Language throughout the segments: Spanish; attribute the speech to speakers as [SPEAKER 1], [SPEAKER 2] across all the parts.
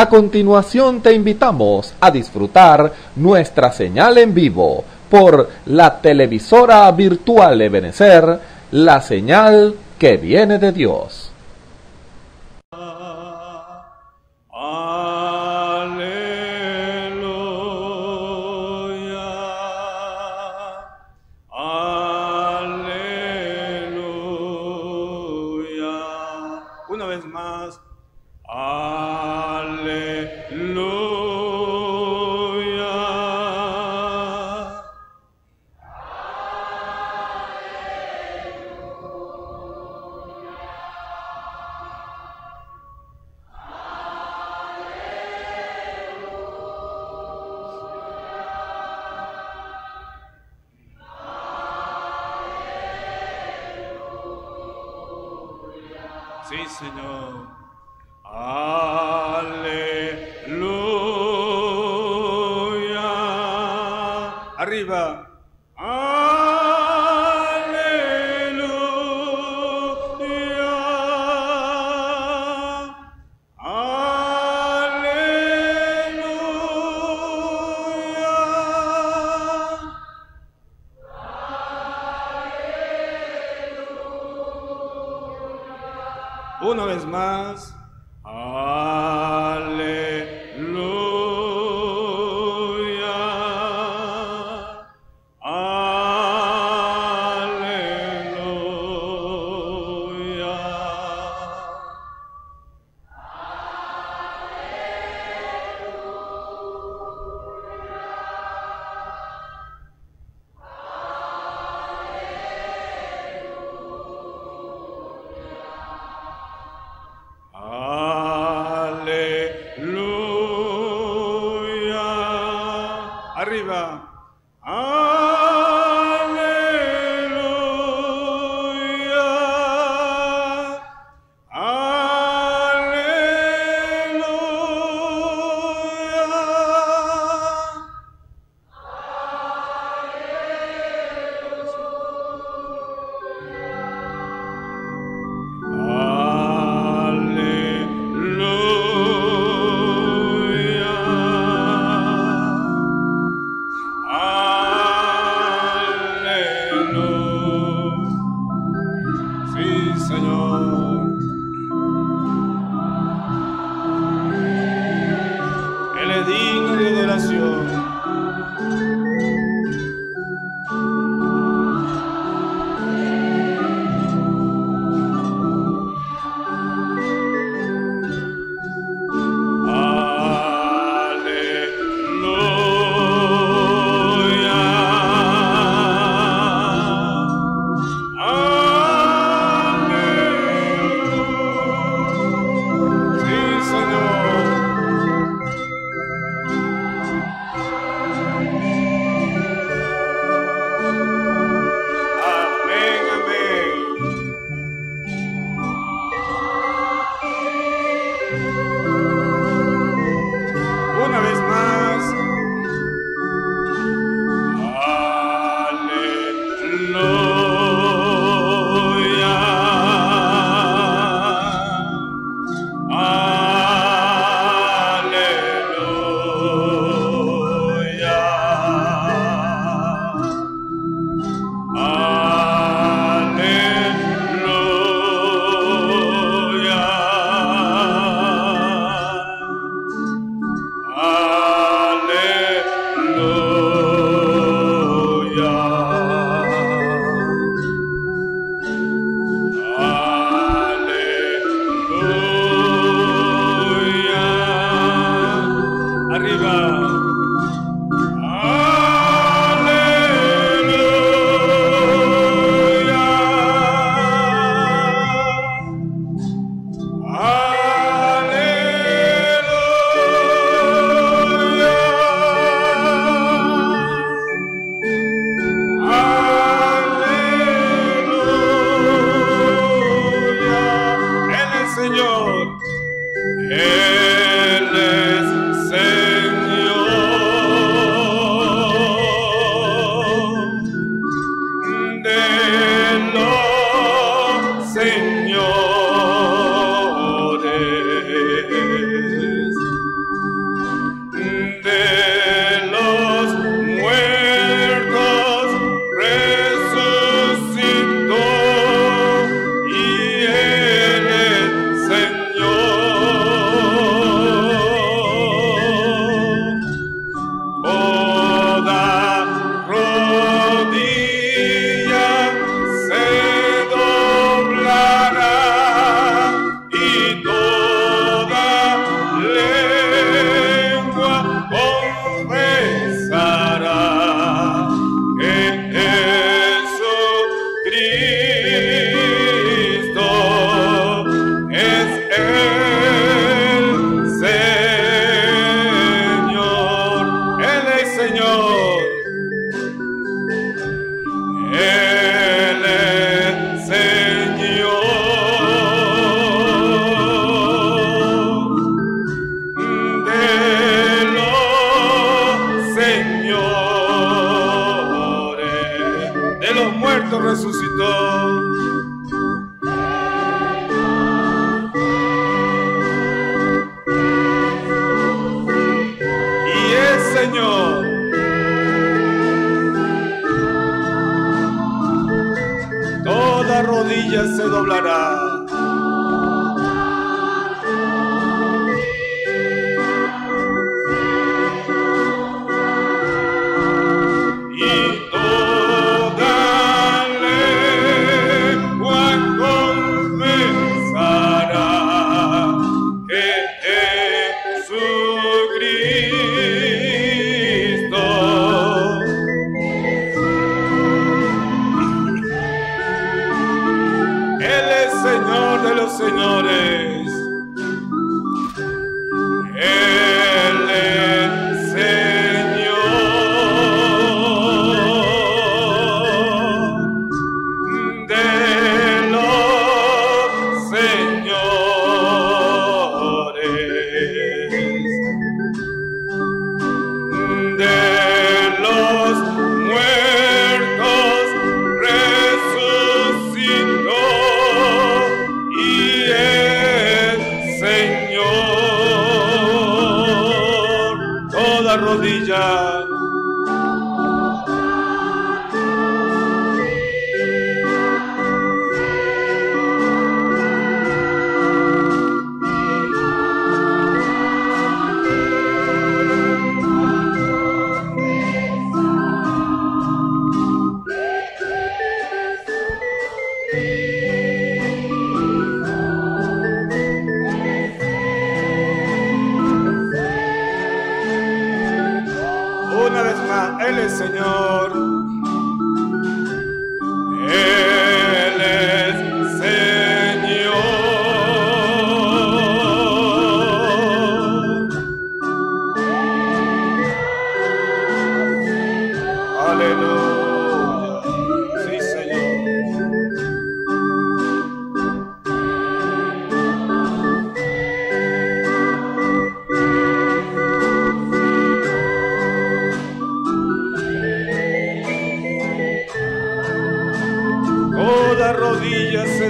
[SPEAKER 1] A continuación te invitamos a disfrutar nuestra señal en vivo por la televisora virtual de la señal que viene de Dios.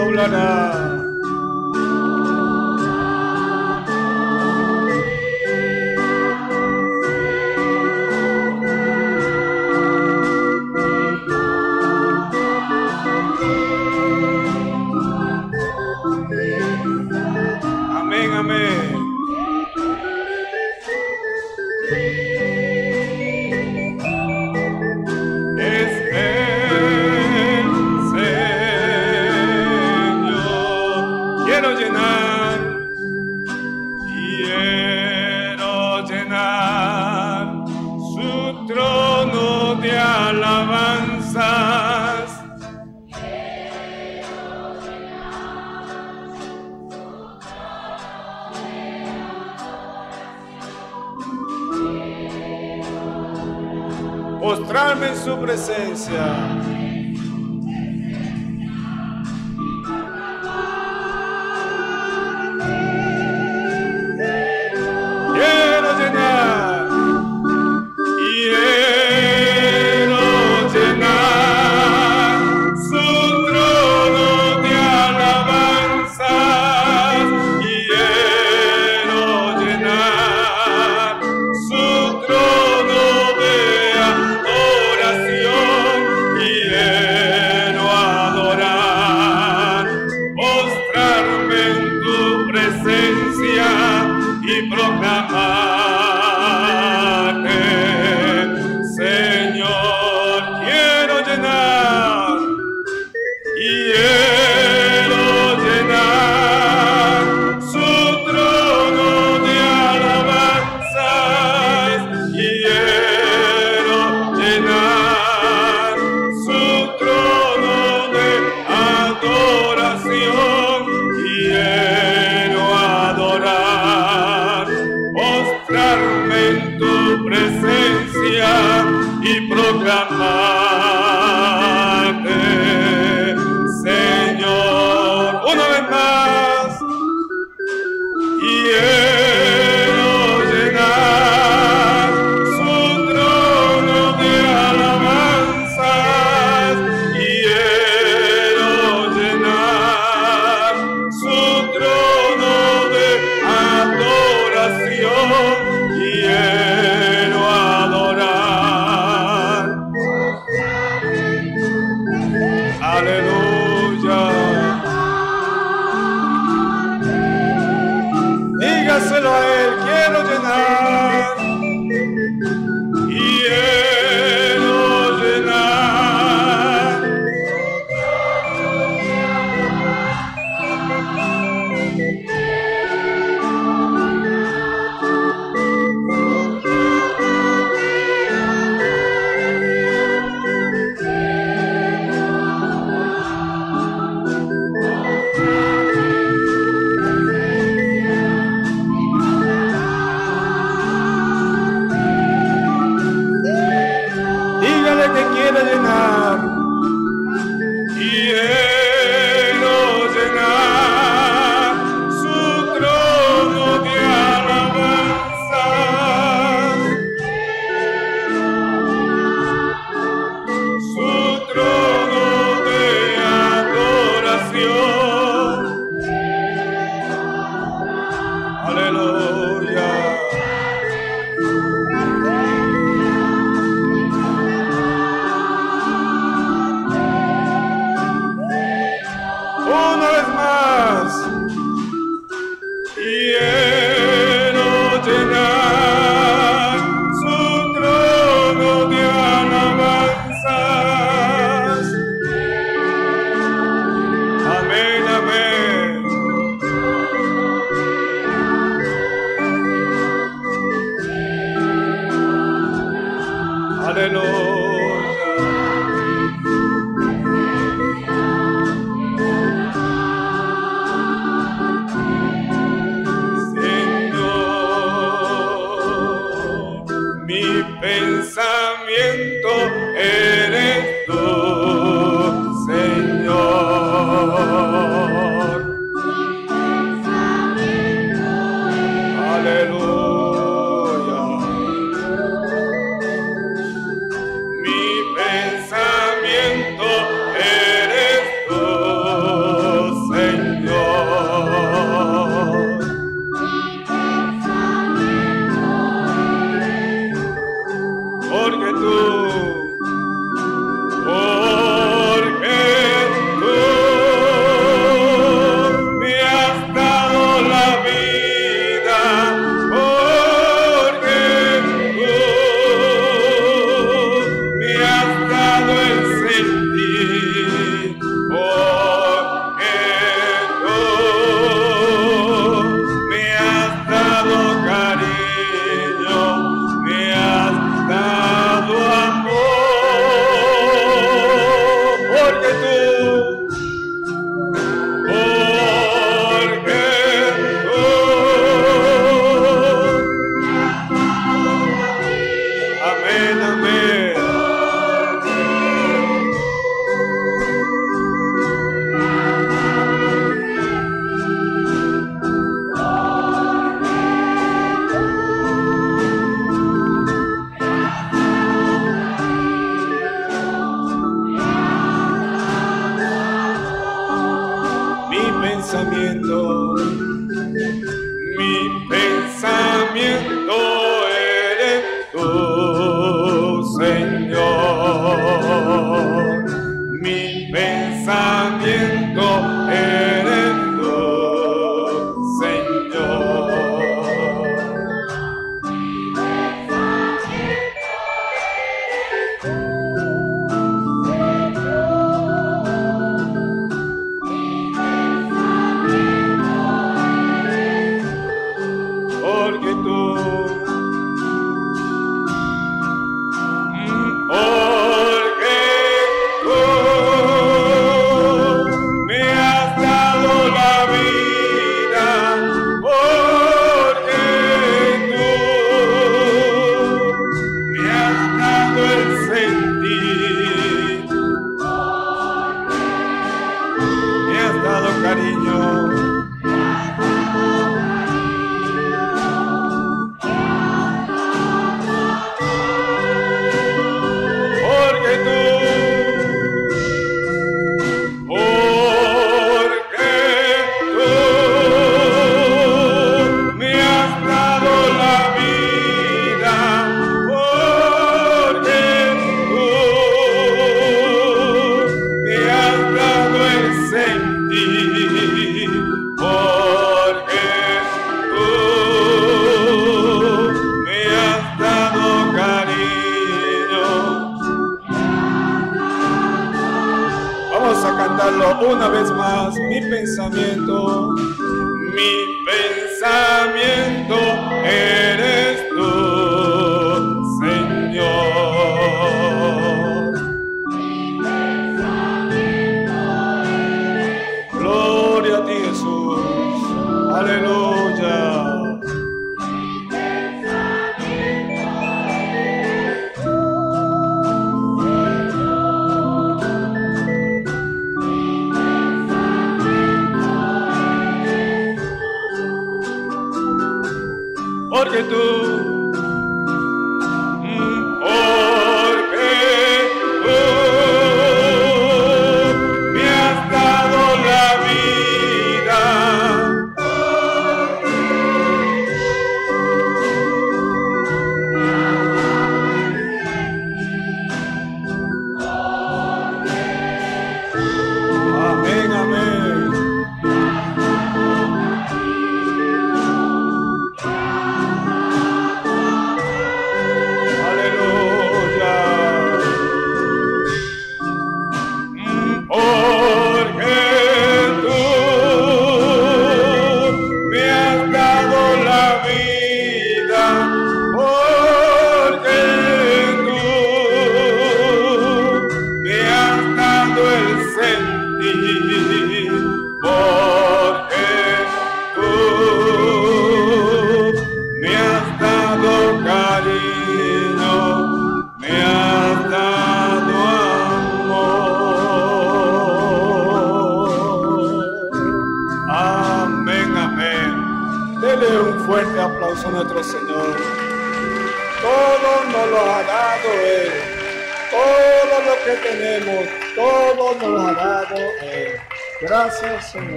[SPEAKER 2] doblana.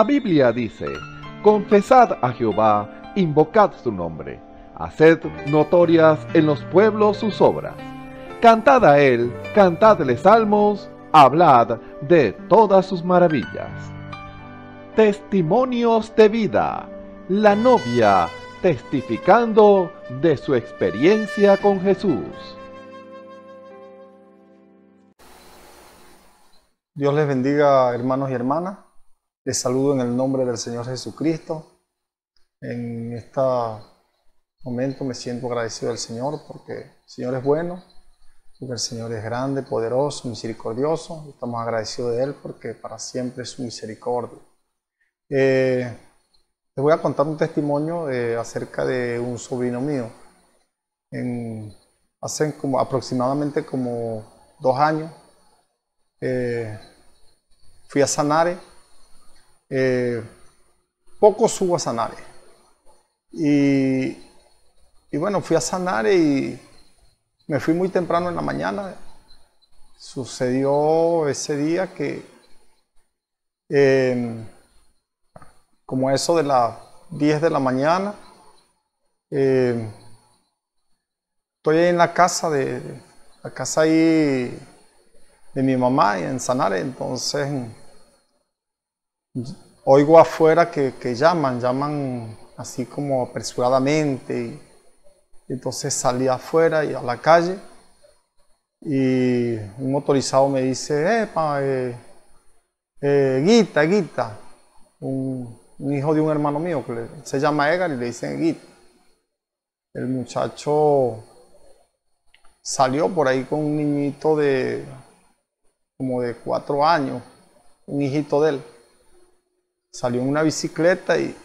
[SPEAKER 1] La Biblia dice, confesad a Jehová, invocad su nombre, haced notorias en los pueblos sus obras, cantad a él, cantadle salmos, hablad de todas sus maravillas. Testimonios de vida, la novia testificando de su experiencia con Jesús.
[SPEAKER 3] Dios les bendiga hermanos y hermanas saludo en el nombre del Señor Jesucristo. En este momento me siento agradecido al Señor porque el Señor es bueno, porque el Señor es grande, poderoso, misericordioso. Estamos agradecidos de Él porque para siempre es su misericordia. Eh, les voy a contar un testimonio eh, acerca de un sobrino mío. hace como, aproximadamente como dos años eh, fui a Sanare eh, poco subo a Sanare. Y, bueno, fui a Sanare y me fui muy temprano en la mañana. Sucedió ese día que, como eso de las 10 de la mañana, eh, estoy en la casa de, la casa de mi mamá en Sanare, entonces oigo afuera que, llaman, llaman así como apresuradamente. Y, entonces salí afuera y a la calle y un motorizado me dice, Epa, eh, eh, Guita, Guita, un, hijo de un hermano mío que se llama Egar y le dicen Guita. El muchacho salió por ahí con un niñito de como de cuatro años, un hijito de él salió en una bicicleta y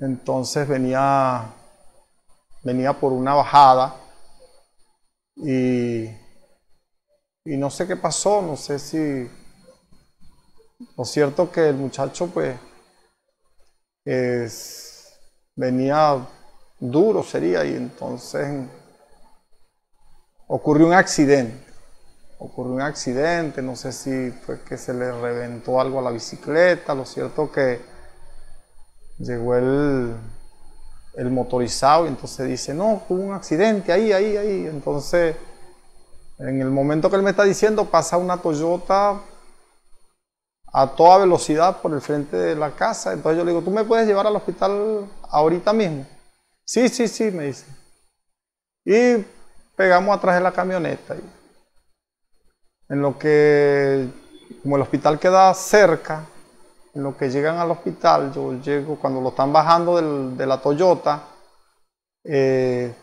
[SPEAKER 3] entonces venía, venía por una bajada y, no sé qué pasó, no sé si... Lo cierto que el muchacho pues es, venía duro sería y entonces ocurrió un accidente ocurrió un accidente, no sé si fue que se le reventó algo a la bicicleta, lo cierto que llegó el, motorizado y entonces dice, no, hubo un accidente ahí, ahí, ahí. Entonces, en el momento que él me está diciendo, pasa una Toyota a toda velocidad por el frente de la casa. Entonces yo le digo, ¿tú me puedes llevar al hospital ahorita mismo? Sí, sí, sí, me dice. Y pegamos atrás de la camioneta. Y en lo que, como el hospital queda cerca, en lo que llegan al hospital, yo llego, cuando lo están bajando de la Toyota, eh,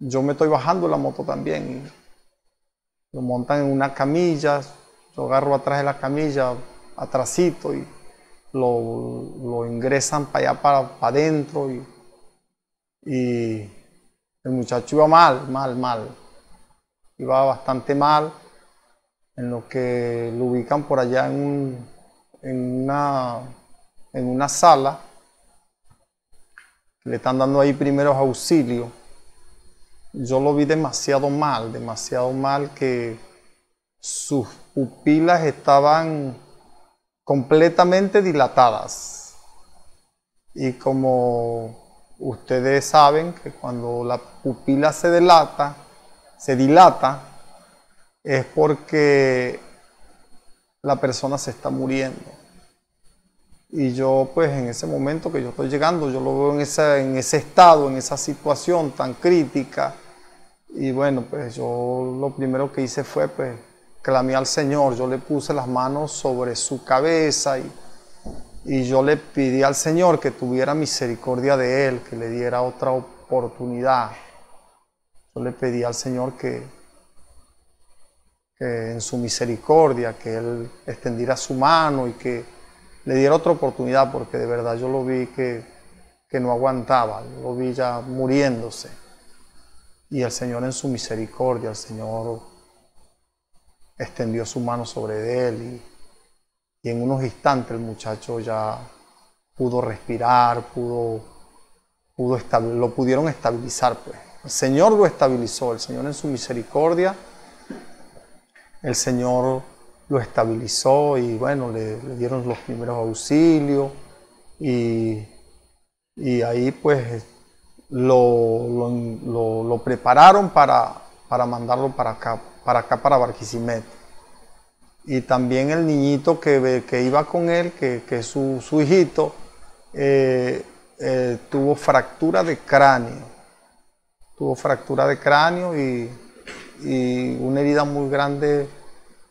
[SPEAKER 3] yo me estoy bajando la moto también. Lo montan en una camilla, yo agarro atrás de la camilla, atrásito y lo, lo ingresan para allá, para, adentro. Y, y el muchacho iba mal, mal, mal. Iba bastante mal en lo que lo ubican por allá en, una, en una sala, le están dando ahí primeros auxilios. Yo lo vi demasiado mal, demasiado mal que sus pupilas estaban completamente dilatadas. Y como ustedes saben que cuando la pupila se dilata, se dilata, es porque la persona se está muriendo. Y yo pues en ese momento que yo estoy llegando, yo lo veo en, ese estado, en esa situación tan crítica. Y bueno, pues yo lo primero que hice fue pues clamé al Señor, yo le puse las manos sobre su cabeza y, y yo le pedí al Señor que tuviera misericordia de él, que le diera otra oportunidad. Yo le pedí al Señor que, en su misericordia, que Él extendiera su mano y que le diera otra oportunidad, porque de verdad yo lo vi que, no aguantaba, lo vi ya muriéndose. Y el Señor en su misericordia, el Señor extendió su mano sobre él y, en unos instantes el muchacho ya pudo respirar, pudo, pudo lo pudieron estabilizar. Pues. El Señor lo estabilizó, el Señor en su misericordia el Señor lo estabilizó y bueno, le, dieron los primeros auxilios y, ahí pues lo, lo, prepararon para, para, mandarlo para acá, para acá, para Barquisimeto. Y también el niñito que, que iba con él, que, es su, su, hijito, eh, eh, tuvo fractura de cráneo. Tuvo fractura de cráneo y y una herida muy grande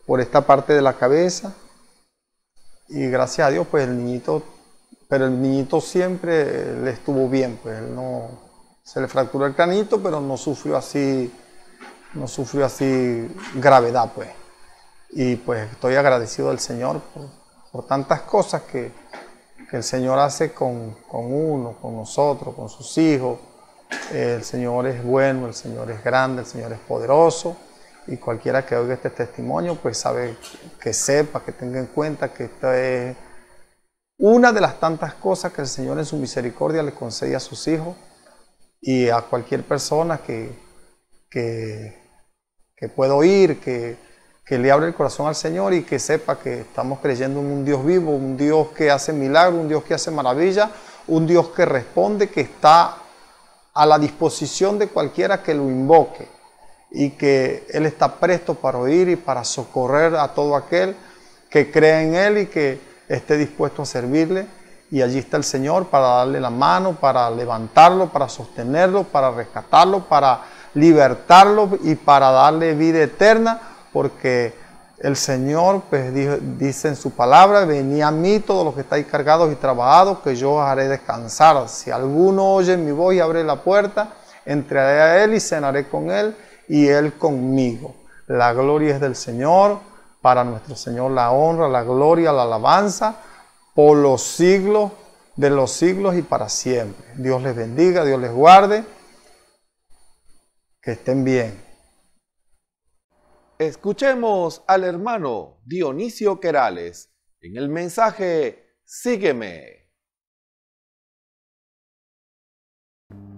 [SPEAKER 3] por esta parte de la cabeza. Y gracias a Dios, pues el niñito, pero el niñito siempre le estuvo bien, pues no, se le fracturó el canito, pero no sufrió así, no sufrió así gravedad, pues. Y pues estoy agradecido al Señor por, tantas cosas que, el Señor hace con, con uno, con nosotros, con sus hijos. El Señor es bueno, el Señor es grande, el Señor es poderoso. Y cualquiera que oiga este testimonio, pues sabe que sepa, que tenga en cuenta que esta es una de las tantas cosas que el Señor en su misericordia le concede a sus hijos y a cualquier persona que, que, que pueda oír, que, le abre el corazón al Señor y que sepa que estamos creyendo en un Dios vivo, un Dios que hace milagros, un Dios que hace maravilla, un Dios que responde, que está a la disposición de cualquiera que lo invoque y que Él está presto para oír y para socorrer a todo aquel que cree en Él y que esté dispuesto a servirle. Y allí está el Señor para darle la mano, para levantarlo, para sostenerlo, para rescatarlo, para libertarlo y para darle vida eterna, porque el Señor pues, dice en su palabra, venid a mí todos los que estáis cargados y trabajados, que yo os haré descansar. Si alguno oye mi voz y abre la puerta, entraré a él y cenaré con él y él conmigo. La gloria es del Señor, para nuestro Señor la honra, la gloria, la alabanza, por los siglos de los siglos y para siempre. Dios les bendiga, Dios les guarde, que estén bien.
[SPEAKER 1] Escuchemos al hermano Dionisio Querales en el mensaje Sígueme.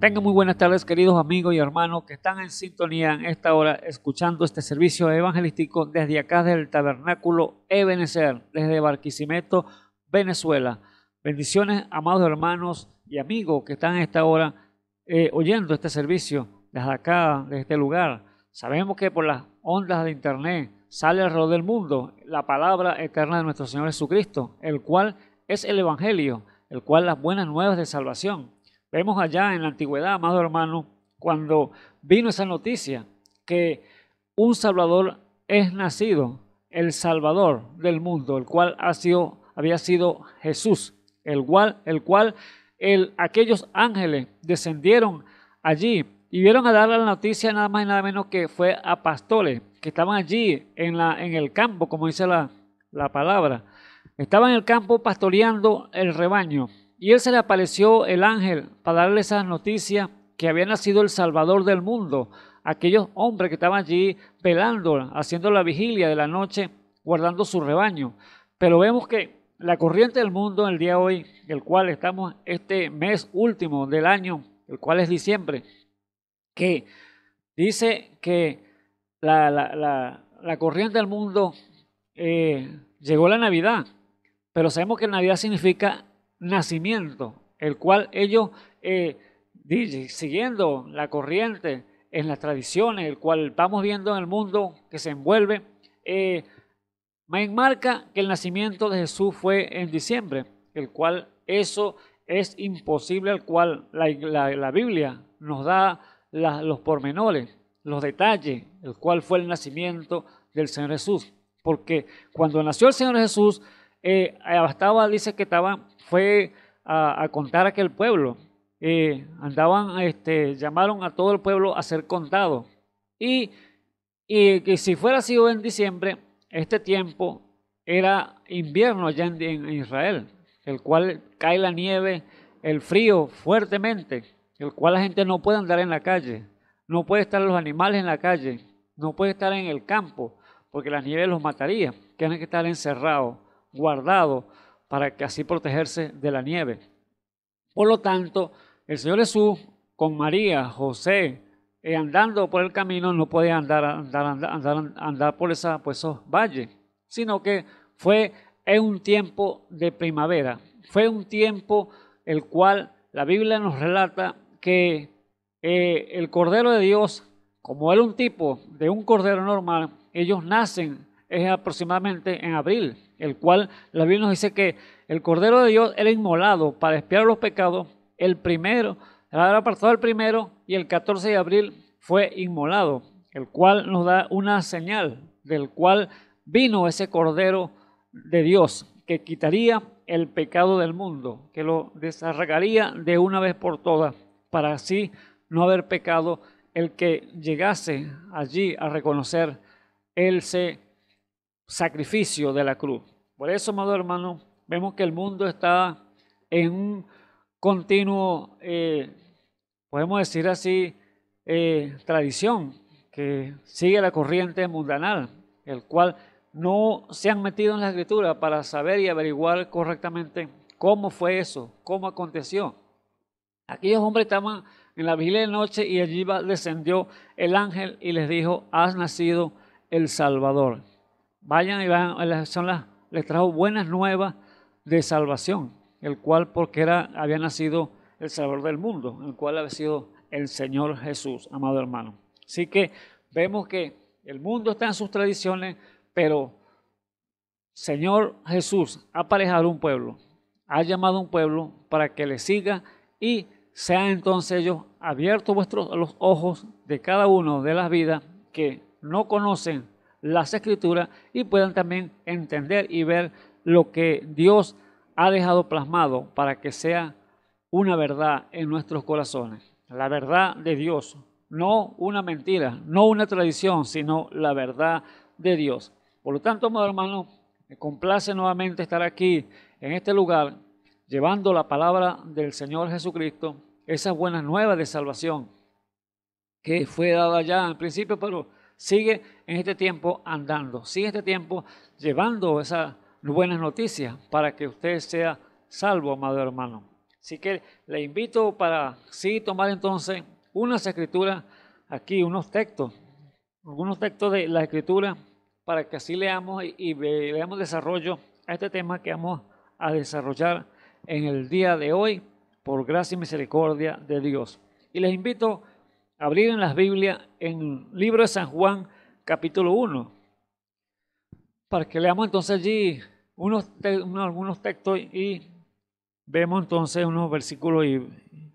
[SPEAKER 4] Tengan muy buenas tardes queridos amigos y hermanos que están en sintonía en esta hora escuchando este servicio evangelístico desde acá del tabernáculo Ebenezer, desde Barquisimeto, Venezuela. Bendiciones, amados hermanos y amigos que están en esta hora eh, oyendo este servicio desde acá, desde este lugar. Sabemos que por las ondas de Internet, sale alrededor del mundo la palabra eterna de nuestro Señor Jesucristo, el cual es el Evangelio, el cual las buenas nuevas de salvación. Vemos allá en la antigüedad, amado hermano, cuando vino esa noticia que un Salvador es nacido, el Salvador del mundo, el cual ha sido, había sido Jesús, el cual, el cual el, aquellos ángeles descendieron allí y vieron a dar la noticia nada más y nada menos que fue a pastores que estaban allí en, la, en el campo, como dice la, palabra. Estaban en el campo pastoreando el rebaño y él se le apareció el ángel para darle esa noticia que había nacido el Salvador del mundo. Aquellos hombres que estaban allí velando, haciendo la vigilia de la noche, guardando su rebaño. Pero vemos que la corriente del mundo el día hoy, el cual estamos este mes último del año, el cual es diciembre, que dice que la, corriente del mundo eh, llegó la Navidad, pero sabemos que Navidad significa nacimiento, el cual ellos, eh, siguiendo la corriente en las tradiciones, el cual estamos viendo en el mundo que se envuelve, eh, me enmarca que el nacimiento de Jesús fue en diciembre, el cual eso es imposible, el cual la Biblia nos da los pormenores, los detalles, el cual fue el nacimiento del Señor Jesús. Porque cuando nació el Señor Jesús, eh, dice que estaba, fue a, contar a aquel pueblo. Eh, andaban, este, llamaron a todo el pueblo a ser contado. Y, que si fuera sido en diciembre, este tiempo era invierno allá en Israel, el cual cae la nieve, el frío fuertemente el cual la gente no puede andar en la calle, no puede estar los animales en la calle, no puede estar en el campo, porque la nieve los mataría. Tienen que estar encerrados, guardados, para que así protegerse de la nieve. Por lo tanto, el Señor Jesús con María, José, eh, andando por el camino, no podía andar, por, esa, por esos valles, sino que fue en un tiempo de primavera, fue un tiempo el cual la Biblia nos relata que eh, el Cordero de Dios, como era un tipo de un Cordero normal, ellos nacen es aproximadamente en abril, el cual la Biblia nos dice que el Cordero de Dios era inmolado para expiar los pecados el primero, era apartado el primero y el 14 de abril fue inmolado, el cual nos da una señal del cual vino ese Cordero de Dios que quitaría el pecado del mundo, que lo desarragaría de una vez por todas para así no haber pecado, el que llegase allí a reconocer el sacrificio de la cruz. Por eso, amados hermano, vemos que el mundo está en un continuo, eh, podemos decir así, eh, tradición que sigue la corriente mundanal, el cual no se han metido en la escritura para saber y averiguar correctamente cómo fue eso, cómo aconteció. Aquellos hombres estaban en la vigilia de noche y allí descendió el ángel y les dijo, has nacido el Salvador. Vayan y van, son las, les trajo buenas nuevas de salvación, el cual porque era, había nacido el Salvador del mundo, el cual había sido el Señor Jesús, amado hermano. Así que vemos que el mundo está en sus tradiciones, pero Señor Jesús ha aparejado un pueblo, ha llamado un pueblo para que le siga y sean entonces ellos abiertos vuestros los ojos de cada uno de las vidas que no conocen las escrituras y puedan también entender y ver lo que Dios ha dejado plasmado para que sea una verdad en nuestros corazones. La verdad de Dios, no una mentira, no una tradición, sino la verdad de Dios. Por lo tanto, hermano, me complace nuevamente estar aquí en este lugar llevando la palabra del Señor Jesucristo esa buena nueva de salvación que fue dada ya al principio, pero sigue en este tiempo andando, sigue este tiempo llevando esas buenas noticias para que usted sea salvo, amado hermano. Así que le invito para sí tomar entonces unas escrituras aquí, unos textos, algunos textos de la escritura para que así leamos y, leamos desarrollo a este tema que vamos a desarrollar en el día de hoy por gracia y misericordia de Dios. Y les invito a abrir en las Biblias, en el libro de San Juan, capítulo 1, para que leamos entonces allí unos, algunos textos y vemos entonces unos versículos y,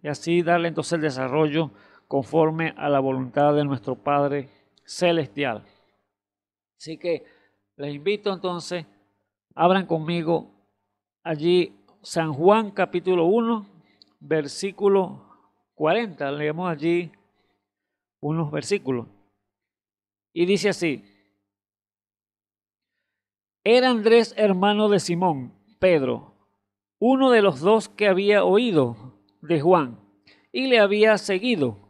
[SPEAKER 4] y así darle entonces el desarrollo conforme a la voluntad de nuestro Padre Celestial. Así que les invito entonces, abran conmigo allí San Juan capítulo 1, versículo 40. Leemos allí unos versículos. Y dice así, era Andrés hermano de Simón, Pedro, uno de los dos que había oído de Juan y le había seguido.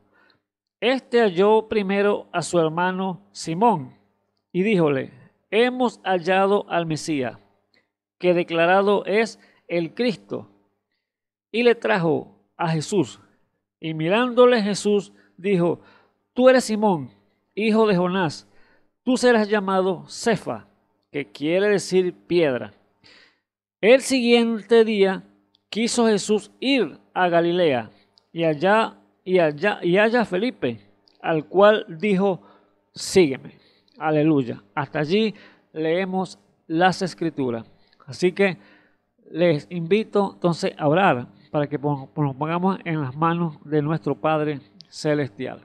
[SPEAKER 4] Este halló primero a su hermano Simón y díjole, hemos hallado al Mesías, que declarado es el Cristo y le trajo a Jesús. Y mirándole Jesús dijo, tú eres Simón, hijo de Jonás, tú serás llamado Cefa, que quiere decir piedra. El siguiente día quiso Jesús ir a Galilea y allá y allá y allá Felipe, al cual dijo, sígueme. Aleluya. Hasta allí leemos las escrituras. Así que les invito entonces a orar para que nos pongamos en las manos de nuestro Padre Celestial.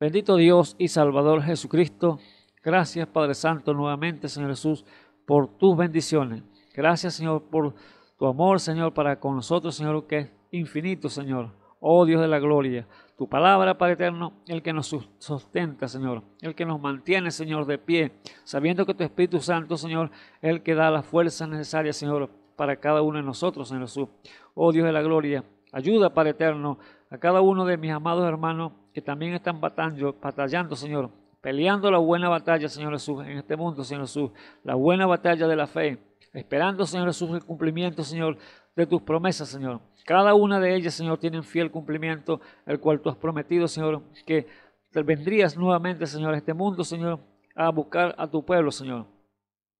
[SPEAKER 4] Bendito Dios y Salvador Jesucristo, gracias Padre Santo nuevamente, Señor Jesús, por tus bendiciones. Gracias, Señor, por tu amor, Señor, para con nosotros, Señor, que es infinito, Señor. Oh Dios de la gloria, tu palabra, Padre eterno, el que nos sustenta, Señor, el que nos mantiene, Señor, de pie, sabiendo que tu Espíritu Santo, Señor, el que da las fuerzas necesarias, Señor, para cada uno de nosotros en Jesús. Oh Dios de la gloria, ayuda, para eterno, a cada uno de mis amados hermanos que también están batallando, batallando Señor, peleando la buena batalla, Señor Jesús, en este mundo, Señor Jesús, la buena batalla de la fe, esperando, Señor Jesús, el cumplimiento, Señor, de tus promesas, Señor. Cada una de ellas, Señor, tiene fiel cumplimiento, el cual tú has prometido, Señor, que te vendrías nuevamente, Señor, a este mundo, Señor, a buscar a tu pueblo, Señor.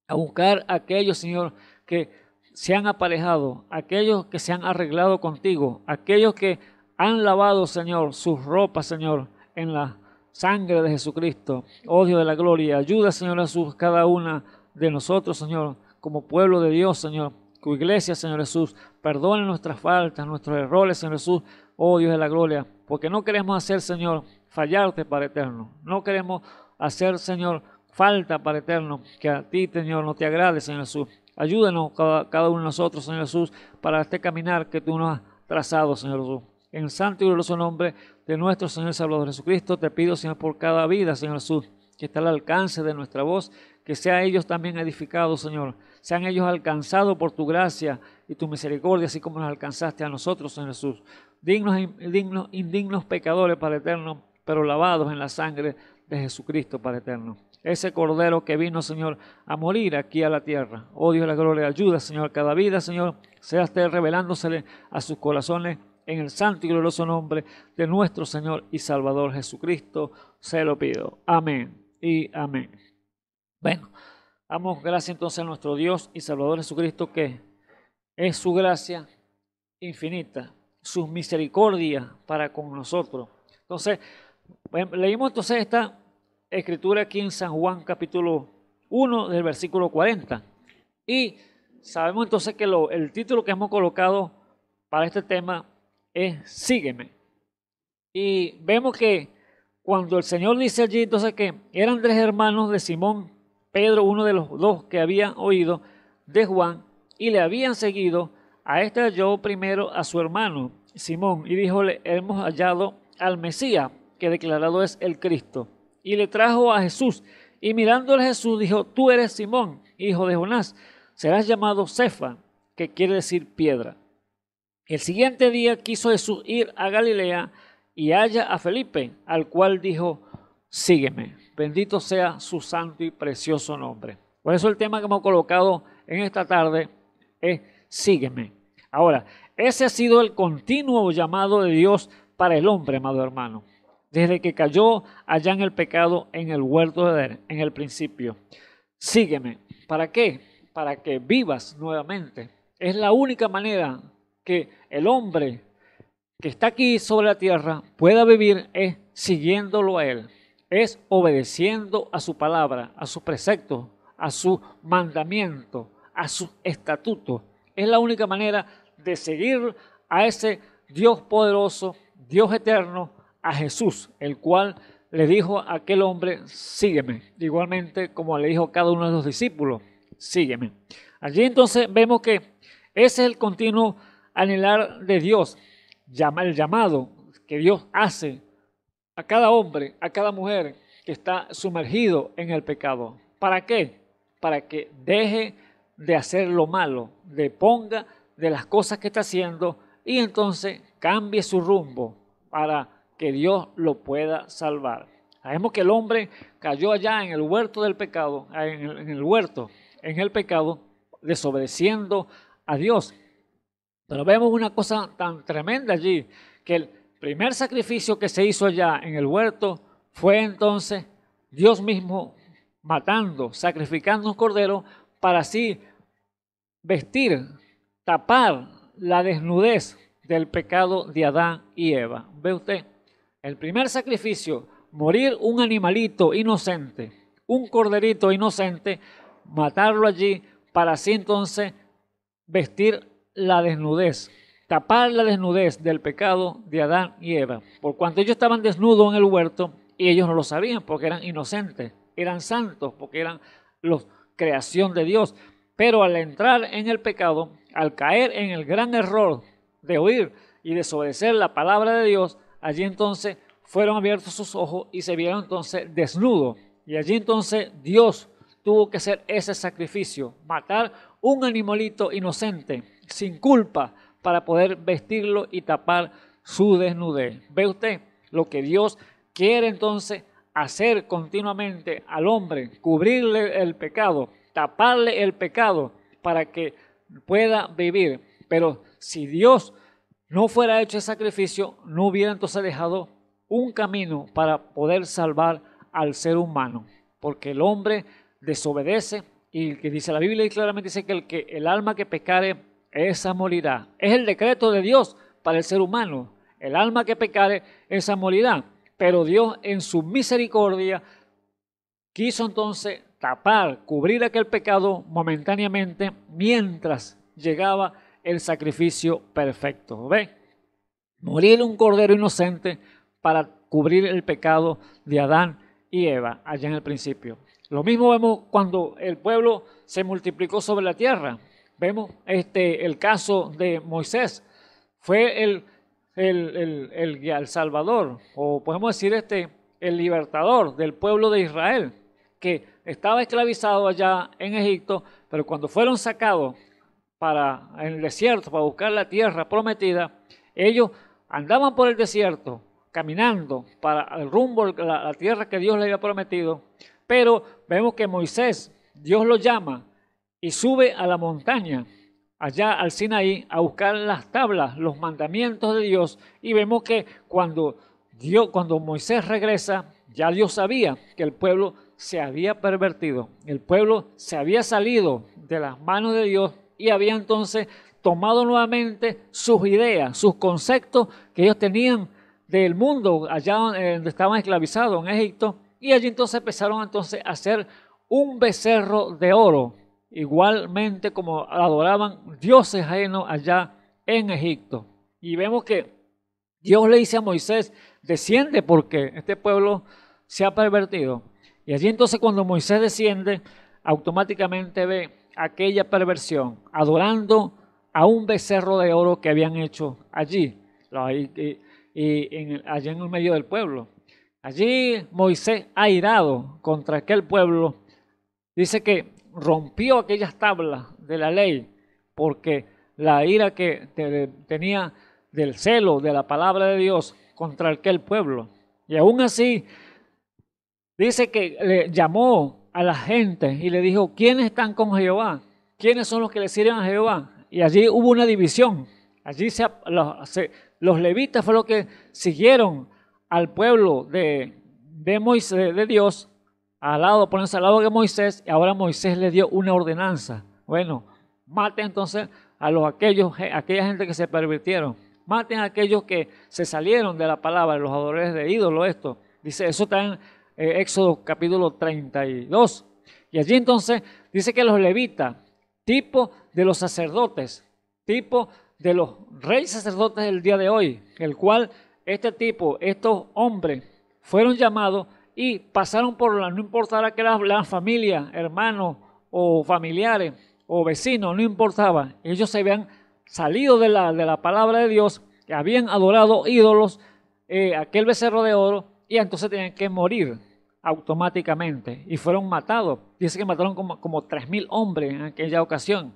[SPEAKER 4] A buscar a aquellos, Señor, que se han aparejado, aquellos que se han arreglado contigo, aquellos que han lavado, Señor, sus ropas, Señor, en la sangre de Jesucristo. Odio oh, de la gloria. Ayuda, Señor, Jesús, cada una de nosotros, Señor, como pueblo de Dios, Señor. Tu iglesia, Señor Jesús, Perdone nuestras faltas, nuestros errores, Señor Jesús. Oh Dios de la gloria, porque no queremos hacer, Señor, fallarte para eterno. No queremos hacer, Señor, falta para eterno, que a ti, Señor, no te agrade, Señor Jesús. Ayúdanos cada, uno de nosotros, Señor Jesús, para este caminar que tú nos has trazado, Señor Jesús. En santo y glorioso nombre de nuestro Señor Salvador Jesucristo, te pido, Señor, por cada vida, Señor Jesús, que está al alcance de nuestra voz, que sean ellos también edificados, Señor. Sean ellos alcanzados por tu gracia y tu misericordia, así como nos alcanzaste a nosotros, Señor Jesús. Dignos, indignos, indignos pecadores, para eterno, pero lavados en la sangre de Jesucristo, para eterno ese cordero que vino, Señor, a morir aquí a la tierra. Oh Dios la gloria, ayuda, Señor, cada vida, Señor, sea usted revelándosele a sus corazones en el santo y glorioso nombre de nuestro Señor y Salvador Jesucristo. Se lo pido. Amén y amén. Bueno, damos gracias entonces a nuestro Dios y Salvador Jesucristo que es su gracia infinita, sus misericordia para con nosotros. Entonces, leímos entonces esta escritura aquí en San Juan capítulo 1 del versículo 40. Y sabemos entonces que lo, el título que hemos colocado para este tema es Sígueme. Y vemos que cuando el Señor dice allí entonces que eran tres hermanos de Simón, Pedro, uno de los dos que habían oído de Juan y le habían seguido, a este halló primero a su hermano Simón y díjole, hemos hallado al Mesías, que declarado es el Cristo y le trajo a Jesús. Y mirándole Jesús dijo, tú eres Simón, hijo de Jonás, serás llamado Cefa, que quiere decir piedra. El siguiente día quiso Jesús ir a Galilea y halla a Felipe, al cual dijo, sígueme. Bendito sea su santo y precioso nombre. Por eso el tema que hemos colocado en esta tarde es sígueme. Ahora, ese ha sido el continuo llamado de Dios para el hombre, amado hermano desde que cayó allá en el pecado en el huerto de Edén, en el principio. Sígueme. ¿Para qué? Para que vivas nuevamente. Es la única manera que el hombre que está aquí sobre la tierra pueda vivir es siguiéndolo a él, es obedeciendo a su palabra, a su precepto, a su mandamiento, a su estatuto. Es la única manera de seguir a ese Dios poderoso, Dios eterno, a Jesús, el cual le dijo a aquel hombre, sígueme, igualmente como le dijo cada uno de los discípulos, sígueme. Allí entonces vemos que ese es el continuo anhelar de Dios, el llamado que Dios hace a cada hombre, a cada mujer que está sumergido en el pecado. ¿Para qué? Para que deje de hacer lo malo, deponga de las cosas que está haciendo y entonces cambie su rumbo para que Dios lo pueda salvar. Sabemos que el hombre cayó allá en el huerto del pecado, ah, en el, huerto, en el pecado, desobedeciendo a Dios. Pero vemos una cosa tan tremenda allí, que el primer sacrificio que se hizo allá en el huerto fue entonces Dios mismo matando, sacrificando un cordero para así vestir, tapar la desnudez del pecado de Adán y Eva. ¿Ve usted? El primer sacrificio, morir un animalito inocente, un corderito inocente, matarlo allí para así entonces vestir la desnudez, tapar la desnudez del pecado de Adán y Eva. Por cuanto ellos estaban desnudos en el huerto y ellos no lo sabían porque eran inocentes, eran santos porque eran los creación de Dios. Pero al entrar en el pecado, al caer en el gran error de oír y desobedecer la palabra de Dios, Allí entonces fueron abiertos sus ojos y se vieron entonces desnudos. Y allí entonces Dios tuvo que hacer ese sacrificio, matar un animalito inocente, sin culpa, para poder vestirlo y tapar su desnudez. ¿Ve usted lo que Dios quiere entonces hacer continuamente al hombre? Cubrirle el pecado, taparle el pecado para que pueda vivir. Pero si Dios no fuera hecho el sacrificio, no hubiera entonces dejado un camino para poder salvar al ser humano, porque el hombre desobedece y que dice la Biblia y claramente dice que el, que el alma que pecare, esa morirá. Es el decreto de Dios para el ser humano. El alma que pecare, esa morirá. Pero Dios en su misericordia quiso entonces tapar, cubrir aquel pecado momentáneamente mientras llegaba el sacrificio perfecto. ¿Ve? Morir un cordero inocente para cubrir el pecado de Adán y Eva allá en el principio. Lo mismo vemos cuando el pueblo se multiplicó sobre la tierra. Vemos este, el caso de Moisés. Fue el, el, el, el, el Salvador, o podemos decir este, el libertador del pueblo de Israel, que estaba esclavizado allá en Egipto, pero cuando fueron sacados para el desierto, para buscar la tierra prometida, ellos andaban por el desierto, caminando para el rumbo la, tierra que Dios le había prometido. Pero vemos que Moisés, Dios lo llama y sube a la montaña, allá al Sinaí, a buscar las tablas, los mandamientos de Dios. Y vemos que cuando, Dios, cuando Moisés regresa, ya Dios sabía que el pueblo se había pervertido, el pueblo se había salido de las manos de Dios y había entonces tomado nuevamente sus ideas, sus conceptos que ellos tenían del mundo allá donde estaban esclavizados en Egipto y allí entonces empezaron entonces a hacer un becerro de oro, igualmente como adoraban dioses ajenos allá en Egipto. Y vemos que Dios le dice a Moisés, desciende porque este pueblo se ha pervertido. Y allí entonces cuando Moisés desciende, automáticamente ve aquella perversión, adorando a un becerro de oro que habían hecho allí, y, en, allá en el medio del pueblo. Allí Moisés, airado contra aquel pueblo, dice que rompió aquellas tablas de la ley, porque la ira que tenía del celo de la palabra de Dios contra aquel pueblo. Y aún así, dice que le llamó a la gente y le dijo, ¿quiénes están con Jehová? ¿Quiénes son los que le sirven a Jehová? Y allí hubo una división. Allí se, los, los levitas fueron los que siguieron al pueblo de, de Moisés, de Dios, al lado, al lado de Moisés, y ahora Moisés le dio una ordenanza. Bueno, mate entonces a los aquellos, aquella gente que se pervirtieron. Maten a aquellos que se salieron de la palabra, los adoradores de ídolos, esto. Dice, eso está eh, Éxodo capítulo 32. Y allí entonces dice que los levitas, tipo de los sacerdotes, tipo de los reyes sacerdotes del día de hoy, el cual este tipo, estos hombres, fueron llamados y pasaron por la, no importaba que la familia, hermanos o familiares o vecinos, no importaba, ellos se habían salido de la, de la palabra de Dios, que habían adorado ídolos, eh, aquel becerro de oro, y entonces tenían que morir automáticamente y fueron matados. Dice que mataron como, 3.000 hombres en aquella ocasión,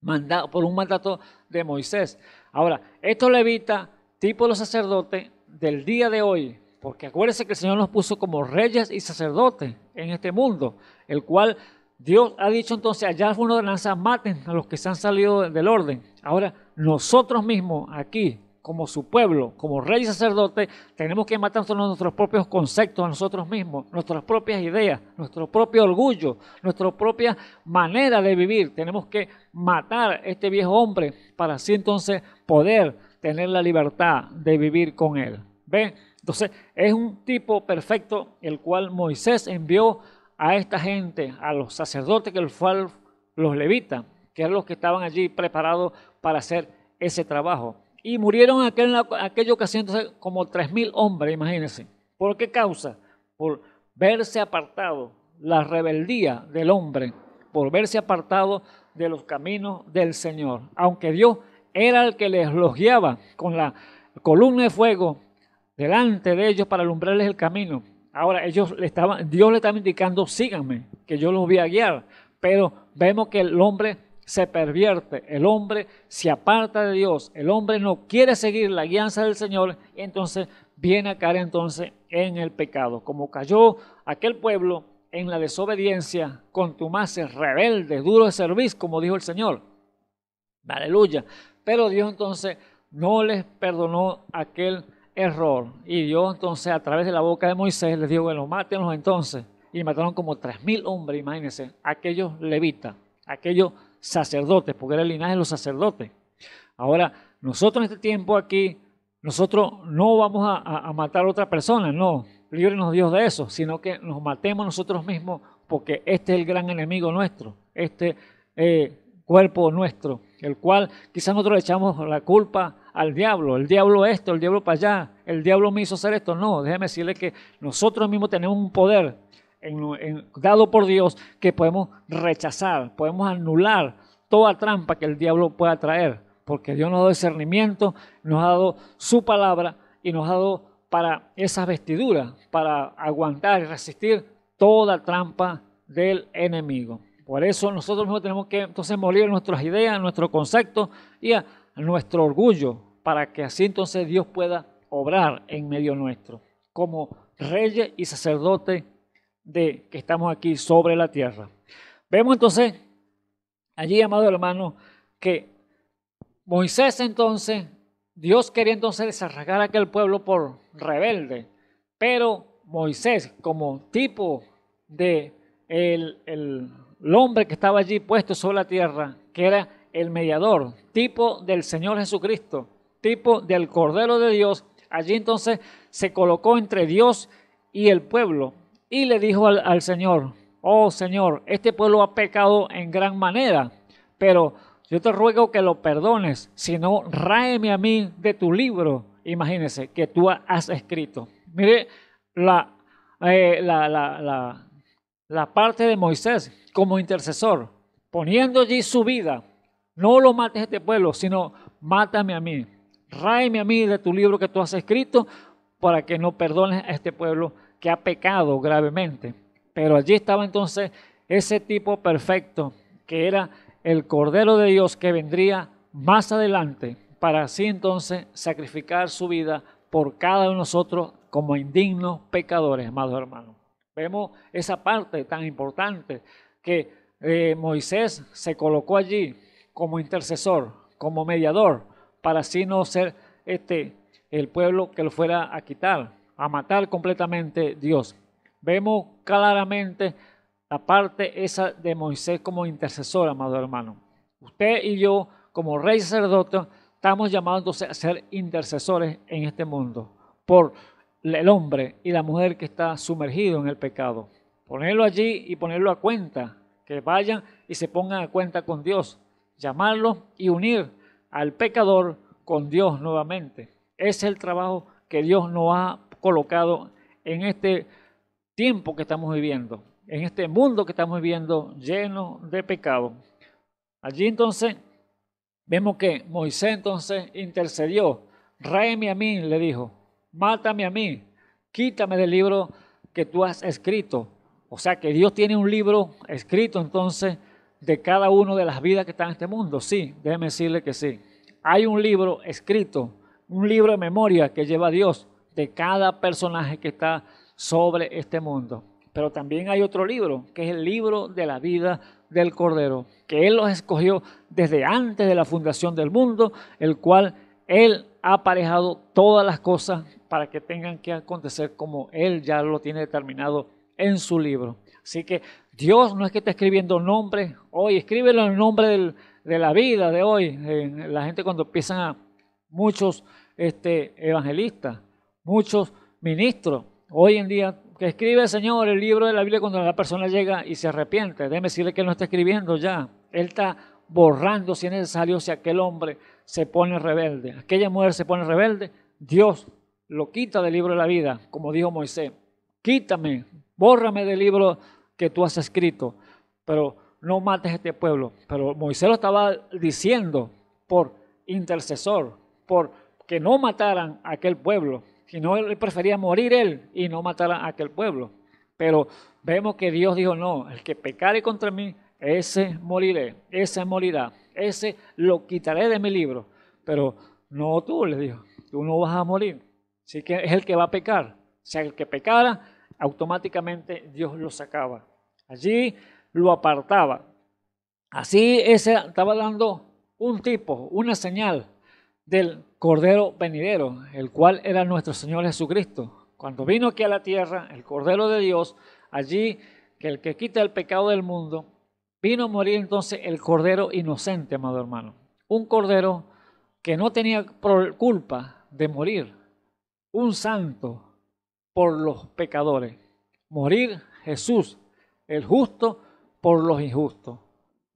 [SPEAKER 4] mandado, por un mandato de Moisés. Ahora, esto levita, tipo los sacerdotes del día de hoy, porque acuérdense que el Señor nos puso como reyes y sacerdotes en este mundo, el cual Dios ha dicho entonces, allá fue una ordenanza, maten a los que se han salido del orden. Ahora, nosotros mismos aquí, como su pueblo, como rey y sacerdote, tenemos que matar nuestros propios conceptos a nosotros mismos, nuestras propias ideas, nuestro propio orgullo, nuestra propia manera de vivir. Tenemos que matar este viejo hombre para así entonces poder tener la libertad de vivir con él. ¿Ve? Entonces es un tipo perfecto el cual Moisés envió a esta gente, a los sacerdotes, que los levitas, que eran los que estaban allí preparados para hacer ese trabajo. Y murieron aquel, en aquella ocasión como tres mil hombres, imagínense. ¿Por qué causa? Por verse apartado, la rebeldía del hombre, por verse apartado de los caminos del Señor. Aunque Dios era el que les logiaba con la columna de fuego delante de ellos para alumbrarles el camino. Ahora ellos le estaban, Dios le estaba indicando, síganme, que yo los voy a guiar. Pero vemos que el hombre se pervierte, el hombre se aparta de Dios, el hombre no quiere seguir la guianza del Señor, entonces viene a caer entonces en el pecado. Como cayó aquel pueblo en la desobediencia, contumaces, rebeldes, duro de servicio, como dijo el Señor. Aleluya. Pero Dios entonces no les perdonó aquel error. Y Dios entonces a través de la boca de Moisés les dijo, bueno, mátenlos entonces. Y mataron como tres mil hombres, imagínense, aquellos levitas, aquellos sacerdotes, porque era el linaje de los sacerdotes. Ahora, nosotros en este tiempo aquí, nosotros no vamos a, matar a otra persona, no, líbrenos Dios de eso, sino que nos matemos nosotros mismos, porque este es el gran enemigo nuestro, este eh, cuerpo nuestro, el cual quizás nosotros le echamos la culpa al diablo, el diablo esto, el diablo para allá, el diablo me hizo hacer esto. No, déjeme decirle que nosotros mismos tenemos un poder dado por Dios que podemos rechazar, podemos anular toda trampa que el diablo pueda traer, porque Dios nos ha dado discernimiento, nos ha dado su palabra y nos ha dado para esas vestiduras, para aguantar y resistir toda trampa del enemigo. Por eso nosotros mismos tenemos que entonces moler nuestras ideas, nuestro concepto y nuestro orgullo, para que así entonces Dios pueda obrar en medio nuestro, como reyes y sacerdotes de que estamos aquí sobre la tierra. Vemos entonces allí, amado hermano, que Moisés entonces, Dios quería entonces desarraigar a aquel pueblo por rebelde, pero Moisés como tipo de el hombre que estaba allí puesto sobre la tierra, que era el mediador, tipo del Señor Jesucristo, tipo del Cordero de Dios, allí entonces se colocó entre Dios y el pueblo y le dijo al, Señor, oh Señor, este pueblo ha pecado en gran manera, pero yo te ruego que lo perdones, si no, ráeme a mí de tu libro, imagínese, que tú has escrito. Mire eh, la, la, la parte de Moisés como intercesor, poniendo allí su vida, no lo mates a este pueblo, sino mátame a mí, ráeme a mí de tu libro que tú has escrito para que no perdones a este pueblo que ha pecado gravemente. Pero allí estaba entonces ese tipo perfecto que era el Cordero de Dios que vendría más adelante para así entonces sacrificar su vida por cada uno de nosotros como indignos pecadores, amados hermanos. Vemos esa parte tan importante que eh, Moisés se colocó allí como intercesor, como mediador, para así no ser este el pueblo que lo fuera a quitar a matar completamente Dios. Vemos claramente la parte esa de Moisés como intercesor, amado hermano. Usted y yo, como rey sacerdote, estamos llamándose a ser intercesores en este mundo por el hombre y la mujer que está sumergido en el pecado. Ponerlo allí y ponerlo a cuenta, que vayan y se pongan a cuenta con Dios, llamarlo y unir al pecador con Dios nuevamente. Ese es el trabajo que Dios nos ha colocado en este tiempo que estamos viviendo, en este mundo que estamos viviendo lleno de pecado. Allí entonces vemos que Moisés entonces intercedió, ráeme a mí, le dijo, mátame a mí, quítame del libro que tú has escrito. O sea que Dios tiene un libro escrito entonces de cada una de las vidas que están en este mundo. Sí, déjeme decirle que sí. Hay un libro escrito, un libro de memoria que lleva a Dios de cada personaje que está sobre este mundo. Pero también hay otro libro, que es el libro de la vida del Cordero, que Él los escogió desde antes de la fundación del mundo, el cual Él ha aparejado todas las cosas para que tengan que acontecer como Él ya lo tiene determinado en su libro. Así que Dios no es que esté escribiendo nombres hoy, escríbelo en nombre de la vida de hoy. Eh, la gente cuando empiezan a muchos este, evangelistas, muchos ministros hoy en día que escribe el Señor el libro de la Biblia cuando la persona llega y se arrepiente. Déjeme decirle que él no está escribiendo ya. Él está borrando si es necesario si aquel hombre se pone rebelde, aquella mujer se pone rebelde, Dios lo quita del libro de la vida, como dijo Moisés. Quítame, bórrame del libro que tú has escrito, pero no mates a este pueblo. Pero Moisés lo estaba diciendo por intercesor, por que no mataran a aquel pueblo, no, él prefería morir él y no matar a aquel pueblo. Pero vemos que Dios dijo, no, el que pecare contra mí, ese moriré, ese morirá, ese lo quitaré de mi libro. Pero no tú, le dijo, tú no vas a morir. Así que es el que va a pecar. O sea, el que pecara, automáticamente Dios lo sacaba. Allí lo apartaba. Así ese estaba dando un tipo, una señal del Cordero venidero, el cual era nuestro Señor Jesucristo. Cuando vino aquí a la tierra, el Cordero de Dios, allí, que el que quita el pecado del mundo, vino a morir entonces el Cordero inocente, amado hermano. Un Cordero que no tenía culpa de morir. Un santo por los pecadores. Morir Jesús, el justo por los injustos.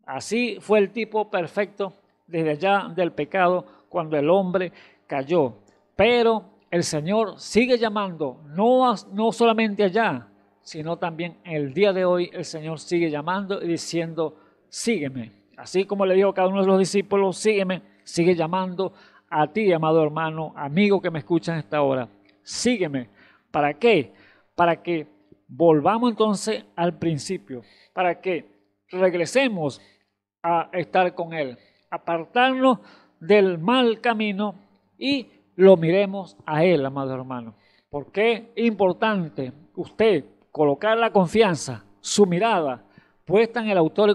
[SPEAKER 4] Así fue el tipo perfecto desde allá del pecado cuando el hombre cayó. Pero el Señor sigue llamando, no, no solamente allá, sino también el día de hoy el Señor sigue llamando y diciendo, sígueme. Así como le dijo a cada uno de los discípulos, sígueme, sigue llamando a ti, amado hermano, amigo que me escuchas en esta hora. Sígueme. ¿Para qué? Para que volvamos entonces al principio, para que regresemos a estar con Él, apartarnos del mal camino y lo miremos a Él, amado hermano. Porque es importante usted colocar la confianza, su mirada, puesta en el autor y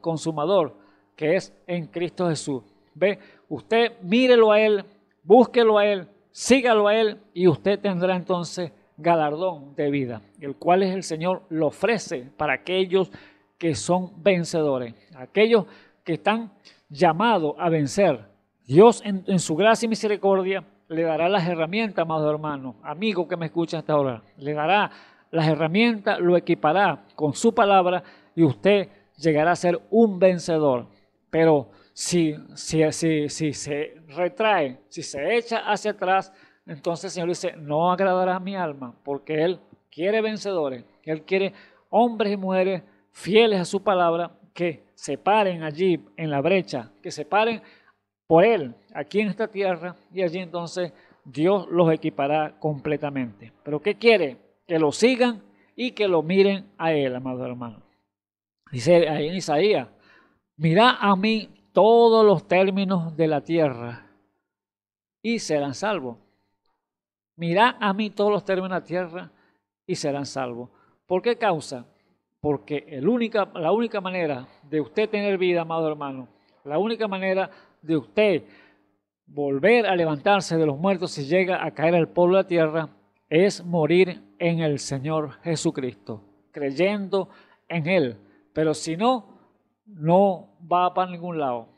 [SPEAKER 4] consumador, que es en Cristo Jesús. Ve, usted mírelo a Él, búsquelo a Él, sígalo a Él y usted tendrá entonces galardón de vida, el cual es el Señor lo ofrece para aquellos que son vencedores, aquellos que están llamado a vencer. Dios en, su gracia y misericordia le dará las herramientas, amado hermano, amigo que me escucha hasta ahora. Le dará las herramientas, lo equipará con su palabra y usted llegará a ser un vencedor. Pero si, si, si, si se retrae, si se echa hacia atrás, entonces el Señor dice, no agradará a mi alma, porque Él quiere vencedores, Él quiere hombres y mujeres fieles a su palabra que separen paren allí en la brecha, que se paren por Él aquí en esta tierra y allí entonces Dios los equipará completamente. Pero ¿qué quiere? Que lo sigan y que lo miren a Él, amado hermano. Dice ahí en Isaías, mirá a mí todos los términos de la tierra y serán salvos. Mirá a mí todos los términos de la tierra y serán salvos. ¿Por qué causa? Porque la única manera de usted tener vida, amado hermano, la única manera de usted volver a levantarse de los muertos si llega a caer al pueblo de la tierra es morir en el Señor Jesucristo, creyendo en Él. Pero si no, no va para ningún lado.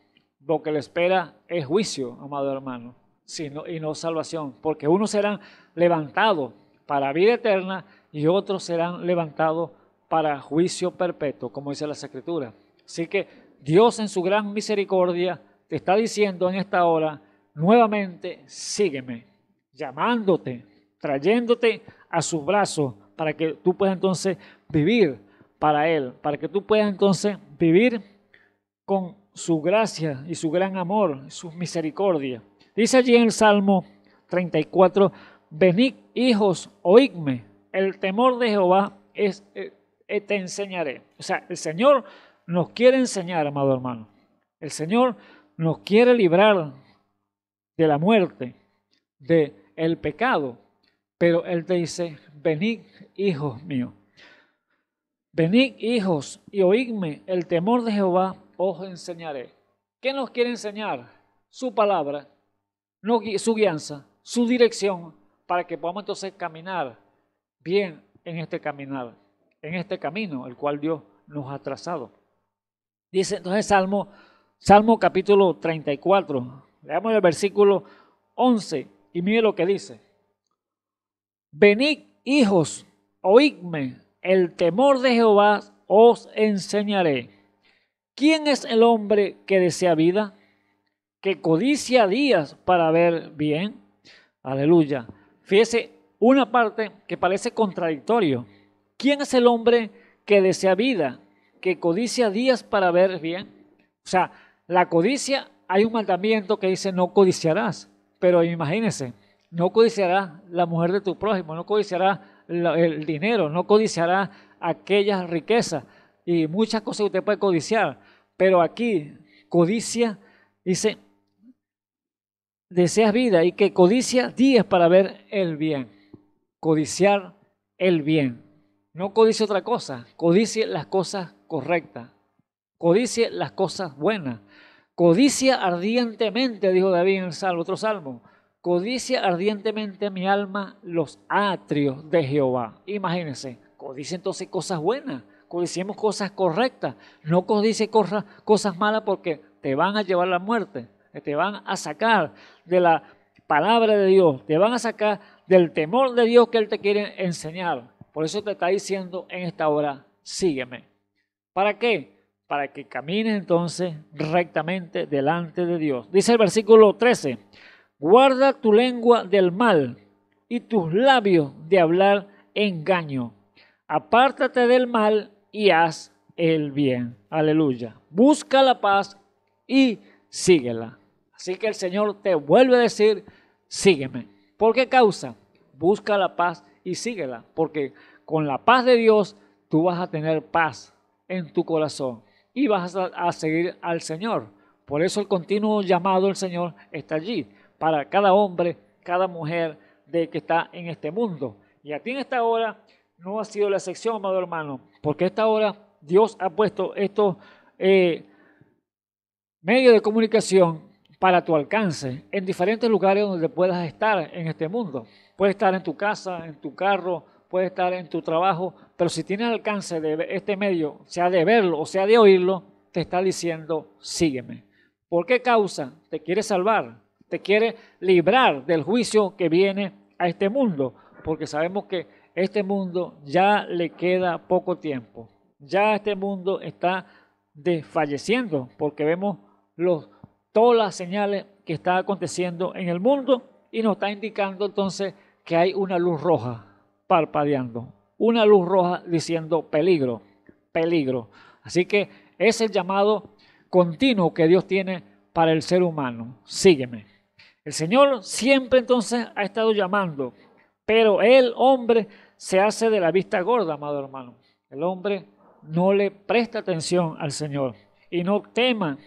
[SPEAKER 4] Lo que le espera es juicio, amado hermano, sino, y no salvación, porque unos serán levantados para vida eterna y otros serán levantados para juicio perpetuo, como dice la Escritura. Así que Dios en su gran misericordia te está diciendo en esta hora, nuevamente sígueme, llamándote, trayéndote a sus brazos para que tú puedas entonces vivir para Él, para que tú puedas entonces vivir con su gracia y su gran amor, su misericordia. Dice allí en el Salmo 34, venid hijos, oídme, el temor de Jehová es eh, eh, te enseñaré. O sea, el Señor nos quiere enseñar, amado hermano. El Señor nos quiere librar de la muerte, de el pecado. Pero Él te dice, venid hijos míos. Venid hijos y oídme el temor de Jehová, os enseñaré. ¿Qué nos quiere enseñar? Su palabra, su guianza, su dirección, para que podamos entonces caminar bien en este caminar en este camino, el cual Dios nos ha trazado. Dice entonces Salmo, Salmo capítulo 34, leamos el versículo 11 y mire lo que dice. Venid, hijos, oídme, el temor de Jehová os enseñaré. ¿Quién es el hombre que desea vida? Que codicia días para ver bien. Aleluya. Fíjese una parte que parece contradictorio ¿Quién es el hombre que desea vida, que codicia días para ver bien? O sea, la codicia, hay un mandamiento que dice no codiciarás, pero imagínense, no codiciarás la mujer de tu prójimo, no codiciarás el dinero, no codiciarás aquellas riquezas y muchas cosas que usted puede codiciar, pero aquí codicia dice deseas vida y que codicia días para ver el bien, codiciar el bien. No codice otra cosa, codice las cosas correctas, codice las cosas buenas, codicia ardientemente, dijo David en el otro salmo, codicia ardientemente mi alma los atrios de Jehová. Imagínense, codice entonces cosas buenas, codiciemos cosas correctas, no codice cosas malas porque te van a llevar a la muerte, te van a sacar de la palabra de Dios, te van a sacar del temor de Dios que Él te quiere enseñar. Por eso te está diciendo en esta hora, sígueme. ¿Para qué? Para que camines entonces rectamente delante de Dios. Dice el versículo 13, guarda tu lengua del mal y tus labios de hablar engaño. Apártate del mal y haz el bien. Aleluya. Busca la paz y síguela. Así que el Señor te vuelve a decir, sígueme. ¿Por qué causa? Busca la paz y síguela, porque con la paz de Dios tú vas a tener paz en tu corazón y vas a, seguir al Señor. Por eso el continuo llamado del Señor está allí, para cada hombre, cada mujer de que está en este mundo. Y a ti en esta hora no ha sido la excepción, amado hermano, porque a esta hora Dios ha puesto estos eh, medios de comunicación para tu alcance en diferentes lugares donde puedas estar en este mundo. Puede estar en tu casa, en tu carro, puede estar en tu trabajo, pero si tienes alcance de este medio, sea de verlo o sea de oírlo, te está diciendo, sígueme. ¿Por qué causa? Te quiere salvar, te quiere librar del juicio que viene a este mundo, porque sabemos que este mundo ya le queda poco tiempo. Ya este mundo está desfalleciendo, porque vemos los, todas las señales que están aconteciendo en el mundo y nos está indicando entonces que hay una luz roja parpadeando, una luz roja diciendo peligro, peligro. Así que es el llamado continuo que Dios tiene para el ser humano. Sígueme. El Señor siempre entonces ha estado llamando, pero el hombre se hace de la vista gorda, amado hermano. El hombre no le presta atención al Señor y no tema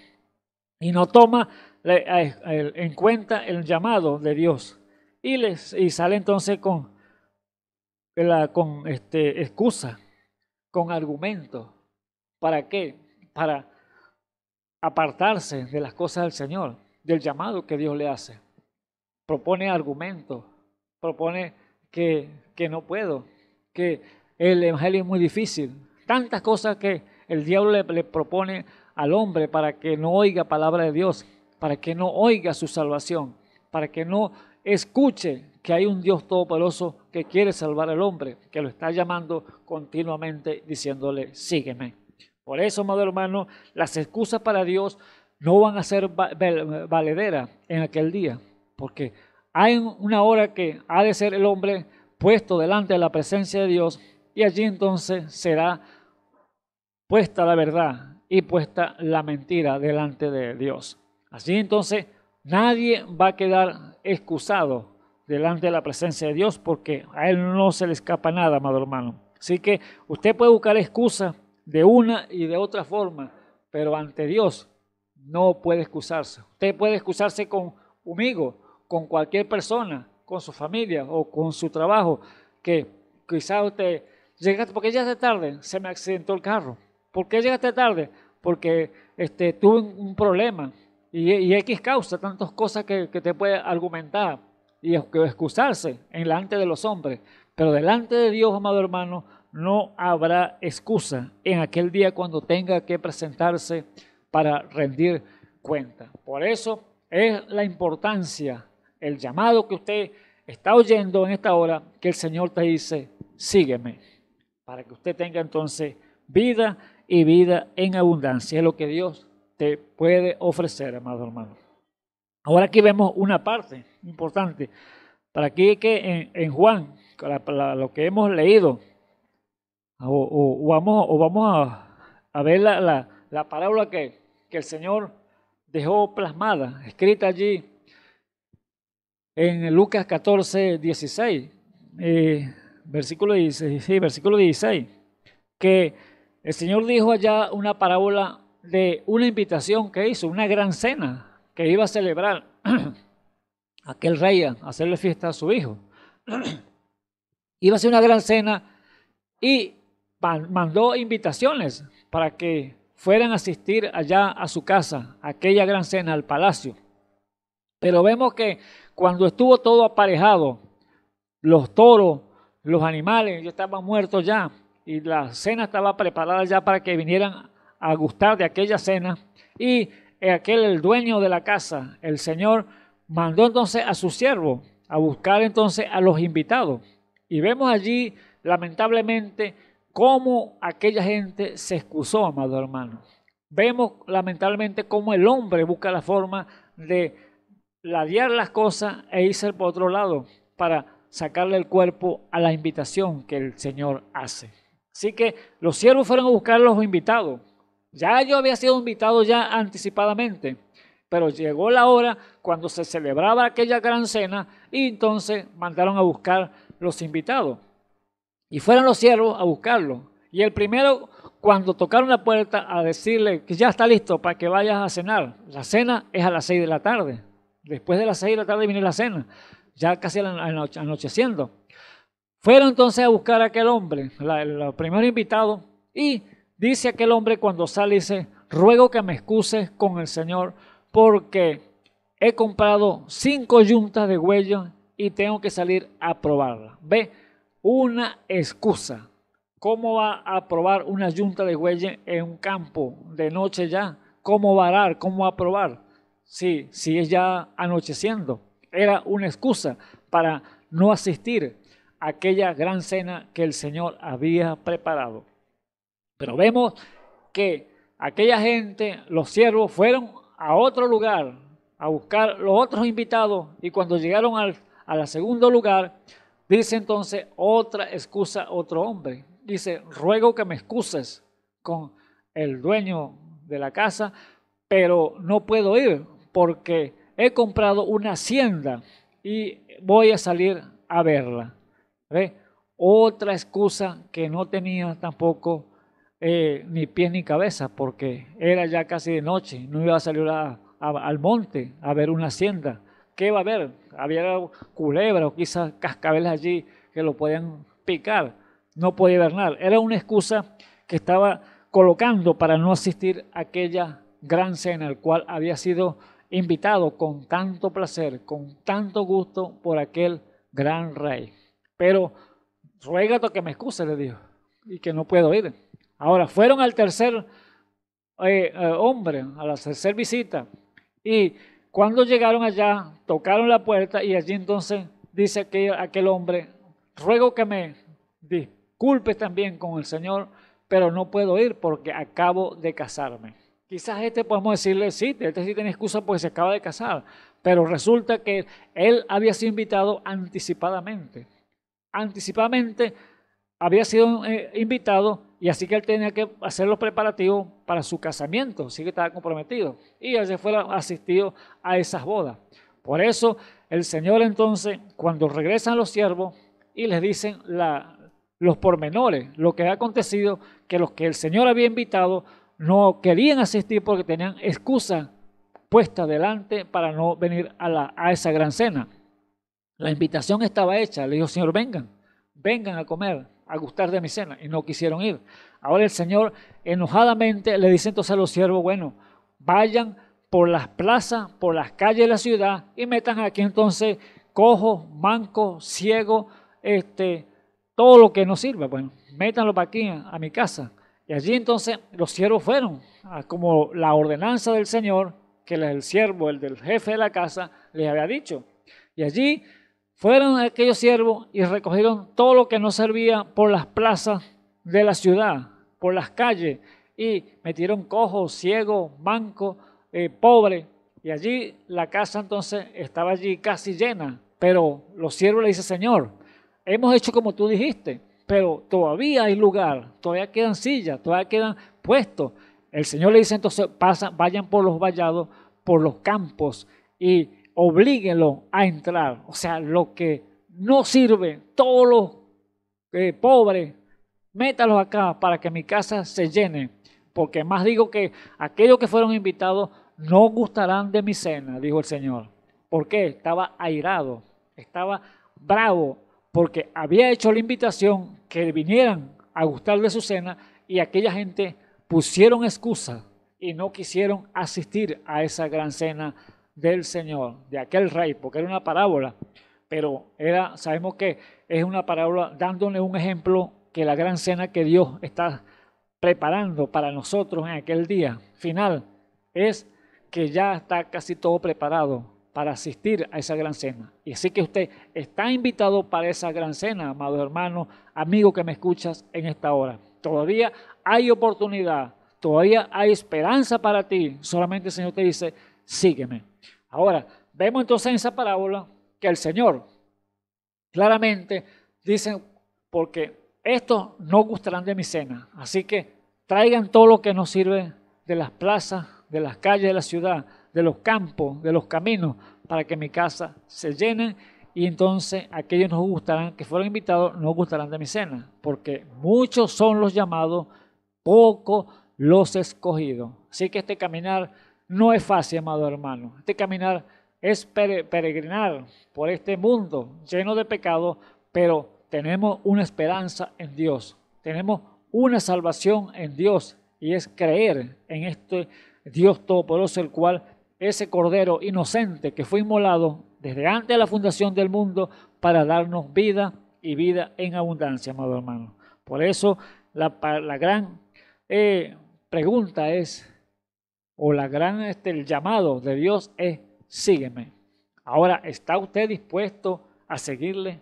[SPEAKER 4] y no toma en cuenta el llamado de Dios y, les, y sale entonces con, con este, excusa, con argumento. ¿Para qué? Para apartarse de las cosas del Señor, del llamado que Dios le hace. Propone argumento propone que, no puedo, que el Evangelio es muy difícil. Tantas cosas que el diablo le, le propone al hombre para que no oiga palabra de Dios, para que no oiga su salvación, para que no escuche que hay un Dios todopoderoso que quiere salvar al hombre, que lo está llamando continuamente diciéndole, sígueme. Por eso, amado hermano, las excusas para Dios no van a ser valederas en aquel día, porque hay una hora que ha de ser el hombre puesto delante de la presencia de Dios y allí entonces será puesta la verdad y puesta la mentira delante de Dios. Así entonces nadie va a quedar excusado delante de la presencia de Dios porque a Él no se le escapa nada, amado hermano. Así que usted puede buscar excusas de una y de otra forma, pero ante Dios no puede excusarse. Usted puede excusarse con un amigo, con cualquier persona, con su familia o con su trabajo, que quizás usted llegaste, porque ya llegaste tarde, se me accidentó el carro. ¿Por qué llegaste tarde? Porque este, tuve un problema, y, X causa, tantas cosas que, te puede argumentar y excusarse delante de los hombres. Pero delante de Dios, amado hermano, no habrá excusa en aquel día cuando tenga que presentarse para rendir cuenta. Por eso es la importancia, el llamado que usted está oyendo en esta hora, que el Señor te dice, sígueme, para que usted tenga entonces vida y vida en abundancia. Es lo que Dios te puede ofrecer, amado hermano. Ahora aquí vemos una parte importante. Para aquí que en, Juan, lo que hemos leído, o, vamos, a, ver la, parábola que, el Señor dejó plasmada, escrita allí en Lucas 14, 16, eh, versículo, 16 versículo 16, que el Señor dijo allá una parábola de una invitación que hizo, una gran cena que iba a celebrar aquel rey a hacerle fiesta a su hijo. iba a ser una gran cena y mandó invitaciones para que fueran a asistir allá a su casa, aquella gran cena, al palacio. Pero vemos que cuando estuvo todo aparejado, los toros, los animales ya estaban muertos ya y la cena estaba preparada ya para que vinieran a gustar de aquella cena y aquel el dueño de la casa, el señor, mandó entonces a su siervo a buscar entonces a los invitados. Y vemos allí, lamentablemente, cómo aquella gente se excusó, amado hermano. Vemos, lamentablemente, cómo el hombre busca la forma de ladear las cosas e irse por otro lado para sacarle el cuerpo a la invitación que el Señor hace. Así que los siervos fueron a buscar a los invitados ya yo había sido invitado ya anticipadamente, pero llegó la hora cuando se celebraba aquella gran cena y entonces mandaron a buscar los invitados. Y fueron los siervos a buscarlos Y el primero, cuando tocaron la puerta a decirle que ya está listo para que vayas a cenar, la cena es a las seis de la tarde. Después de las seis de la tarde viene la cena, ya casi anocheciendo. Fueron entonces a buscar a aquel hombre, el primer invitado, y Dice aquel hombre cuando sale, dice, ruego que me excuses con el Señor porque he comprado cinco yuntas de huello y tengo que salir a probarla. Ve, una excusa. ¿Cómo va a probar una yunta de huello en un campo de noche ya? ¿Cómo varar? ¿Cómo va a probar? Sí, si es ya anocheciendo. Era una excusa para no asistir a aquella gran cena que el Señor había preparado. Pero vemos que aquella gente, los siervos, fueron a otro lugar a buscar los otros invitados y cuando llegaron al, segundo lugar, dice entonces otra excusa otro hombre. Dice, ruego que me excuses con el dueño de la casa, pero no puedo ir porque he comprado una hacienda y voy a salir a verla. Otra excusa que no tenía tampoco eh, ni pies ni cabeza, porque era ya casi de noche, no iba a salir al monte a ver una hacienda. ¿Qué va a haber? Había culebra o quizás cascabeles allí que lo podían picar. No podía nada, Era una excusa que estaba colocando para no asistir a aquella gran cena al cual había sido invitado con tanto placer, con tanto gusto por aquel gran rey. Pero ruégate que me excuse, le dijo, y que no puedo ir. Ahora, fueron al tercer eh, eh, hombre, a la tercer visita, y cuando llegaron allá, tocaron la puerta y allí entonces dice aquel, aquel hombre, ruego que me disculpe también con el Señor, pero no puedo ir porque acabo de casarme. Quizás este podemos decirle, sí, este sí tiene excusa porque se acaba de casar, pero resulta que él había sido invitado anticipadamente. Anticipadamente había sido eh, invitado y así que él tenía que hacer los preparativos para su casamiento, así que estaba comprometido. Y él se fue asistido a esas bodas. Por eso el Señor entonces, cuando regresan los siervos y les dicen la, los pormenores, lo que ha acontecido, que los que el Señor había invitado no querían asistir porque tenían excusa puesta delante para no venir a, a esa gran cena. La invitación estaba hecha, le dijo, Señor, vengan, vengan a comer, a gustar de mi cena y no quisieron ir. Ahora el Señor enojadamente le dice entonces a los siervos, bueno, vayan por las plazas, por las calles de la ciudad y metan aquí entonces cojos, mancos, ciegos, este, todo lo que nos sirva. Bueno, métanlo para aquí, a mi casa. Y allí entonces los siervos fueron, como la ordenanza del Señor, que el siervo, el del jefe de la casa, les había dicho. Y allí fueron aquellos siervos y recogieron todo lo que no servía por las plazas de la ciudad, por las calles, y metieron cojos, ciegos, mancos, eh, pobres. Y allí la casa entonces estaba allí casi llena. Pero los siervos le dicen, Señor, hemos hecho como tú dijiste, pero todavía hay lugar, todavía quedan sillas, todavía quedan puestos. El Señor le dice entonces, pasa, vayan por los vallados, por los campos, y oblíguenlo a entrar. O sea, lo que no sirve, todos los eh, pobres, métalos acá para que mi casa se llene. Porque más digo que aquellos que fueron invitados no gustarán de mi cena, dijo el Señor. porque Estaba airado, estaba bravo, porque había hecho la invitación que vinieran a gustar de su cena y aquella gente pusieron excusa y no quisieron asistir a esa gran cena del Señor, de aquel rey, porque era una parábola, pero era, sabemos que es una parábola dándole un ejemplo que la gran cena que Dios está preparando para nosotros en aquel día final es que ya está casi todo preparado para asistir a esa gran cena. Y así que usted está invitado para esa gran cena, amado hermano, amigo que me escuchas en esta hora. Todavía hay oportunidad, todavía hay esperanza para ti. Solamente el Señor te dice, sígueme. Ahora, vemos entonces en esa parábola que el Señor claramente dice, porque estos no gustarán de mi cena, así que traigan todo lo que nos sirve de las plazas, de las calles de la ciudad, de los campos, de los caminos, para que mi casa se llene y entonces aquellos no gustarán, que fueron invitados, no gustarán de mi cena, porque muchos son los llamados, pocos los escogidos. Así que este caminar no es fácil, amado hermano. Este caminar es peregrinar por este mundo lleno de pecado, pero tenemos una esperanza en Dios. Tenemos una salvación en Dios y es creer en este Dios Todopoderoso, el cual ese cordero inocente que fue inmolado desde antes de la fundación del mundo para darnos vida y vida en abundancia, amado hermano. Por eso la, gran eh, pregunta es, o la gran, este, el llamado de Dios es sígueme. Ahora, ¿está usted dispuesto a seguirle?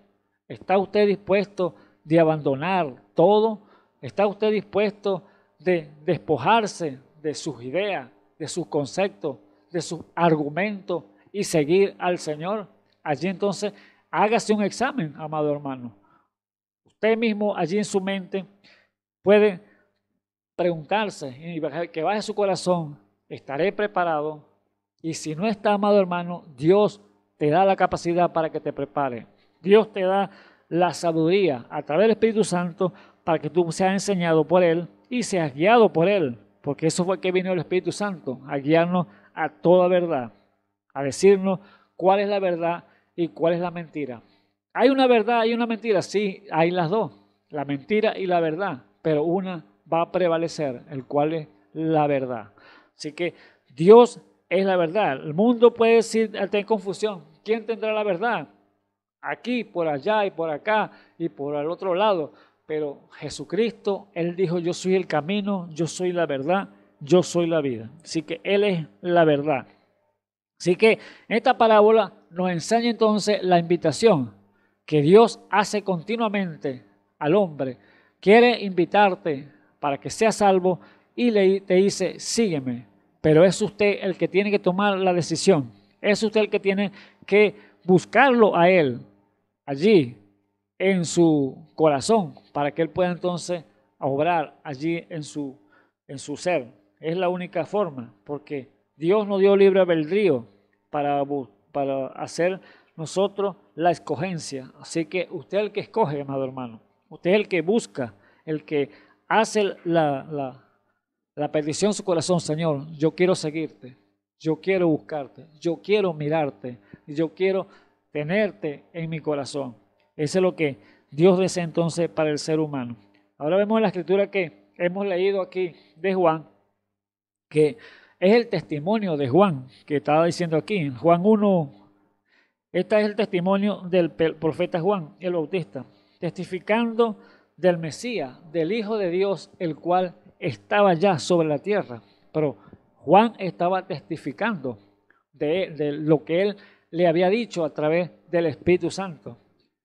[SPEAKER 4] ¿Está usted dispuesto de abandonar todo? ¿Está usted dispuesto de despojarse de sus ideas, de sus conceptos, de sus argumentos y seguir al Señor? Allí entonces hágase un examen, amado hermano. Usted mismo allí en su mente puede preguntarse y que baje su corazón estaré preparado. Y si no está, amado hermano, Dios te da la capacidad para que te prepare. Dios te da la sabiduría a través del Espíritu Santo para que tú seas enseñado por Él y seas guiado por Él. Porque eso fue que vino el Espíritu Santo, a guiarnos a toda verdad, a decirnos cuál es la verdad y cuál es la mentira. Hay una verdad y una mentira, sí, hay las dos, la mentira y la verdad, pero una va a prevalecer, el cual es la verdad. Así que Dios es la verdad. El mundo puede decir, está ah, en confusión. ¿Quién tendrá la verdad? Aquí, por allá y por acá y por el otro lado. Pero Jesucristo, Él dijo, yo soy el camino, yo soy la verdad, yo soy la vida. Así que Él es la verdad. Así que esta parábola nos enseña entonces la invitación que Dios hace continuamente al hombre. Quiere invitarte para que seas salvo y le, te dice, sígueme. Pero es usted el que tiene que tomar la decisión. Es usted el que tiene que buscarlo a Él, allí, en su corazón, para que Él pueda entonces obrar allí en su, en su ser. Es la única forma, porque Dios nos dio libre albedrío para, para hacer nosotros la escogencia. Así que usted es el que escoge, amado hermano. Usted es el que busca, el que hace la, la perdición en su corazón, Señor, yo quiero seguirte, yo quiero buscarte, yo quiero mirarte, yo quiero tenerte en mi corazón. Eso es lo que Dios desea entonces para el ser humano. Ahora vemos la escritura que hemos leído aquí de Juan, que es el testimonio de Juan que estaba diciendo aquí, en Juan 1, este es el testimonio del profeta Juan el Bautista, testificando del Mesías, del Hijo de Dios, el cual estaba ya sobre la tierra, pero Juan estaba testificando de, lo que él le había dicho a través del Espíritu Santo.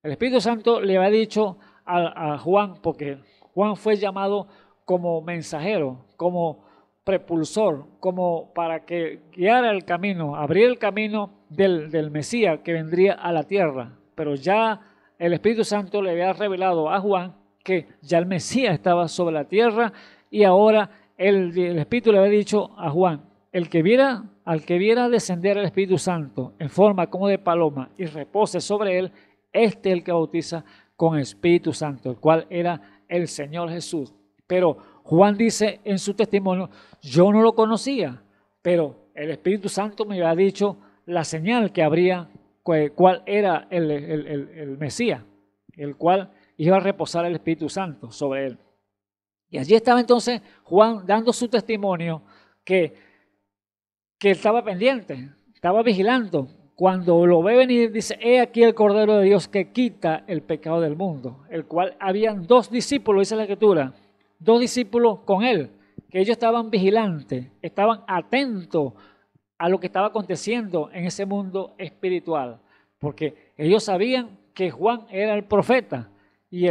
[SPEAKER 4] El Espíritu Santo le había dicho a, Juan, porque Juan fue llamado como mensajero, como prepulsor, como para que guiara el camino, abrir el camino del, del Mesías que vendría a la tierra. Pero ya el Espíritu Santo le había revelado a Juan que ya el Mesías estaba sobre la tierra y ahora el, Espíritu le había dicho a Juan, el que viera, al que viera descender el Espíritu Santo en forma como de paloma y repose sobre él, este es el que bautiza con Espíritu Santo, el cual era el Señor Jesús. Pero Juan dice en su testimonio, yo no lo conocía, pero el Espíritu Santo me había dicho la señal que habría, cuál era el, el Mesías, el cual iba a reposar el Espíritu Santo sobre él. Y allí estaba entonces Juan dando su testimonio que, que estaba pendiente, estaba vigilando. Cuando lo ve venir, dice, he aquí el Cordero de Dios que quita el pecado del mundo, el cual habían dos discípulos, dice la escritura, dos discípulos con él, que ellos estaban vigilantes, estaban atentos a lo que estaba aconteciendo en ese mundo espiritual, porque ellos sabían que Juan era el profeta, y,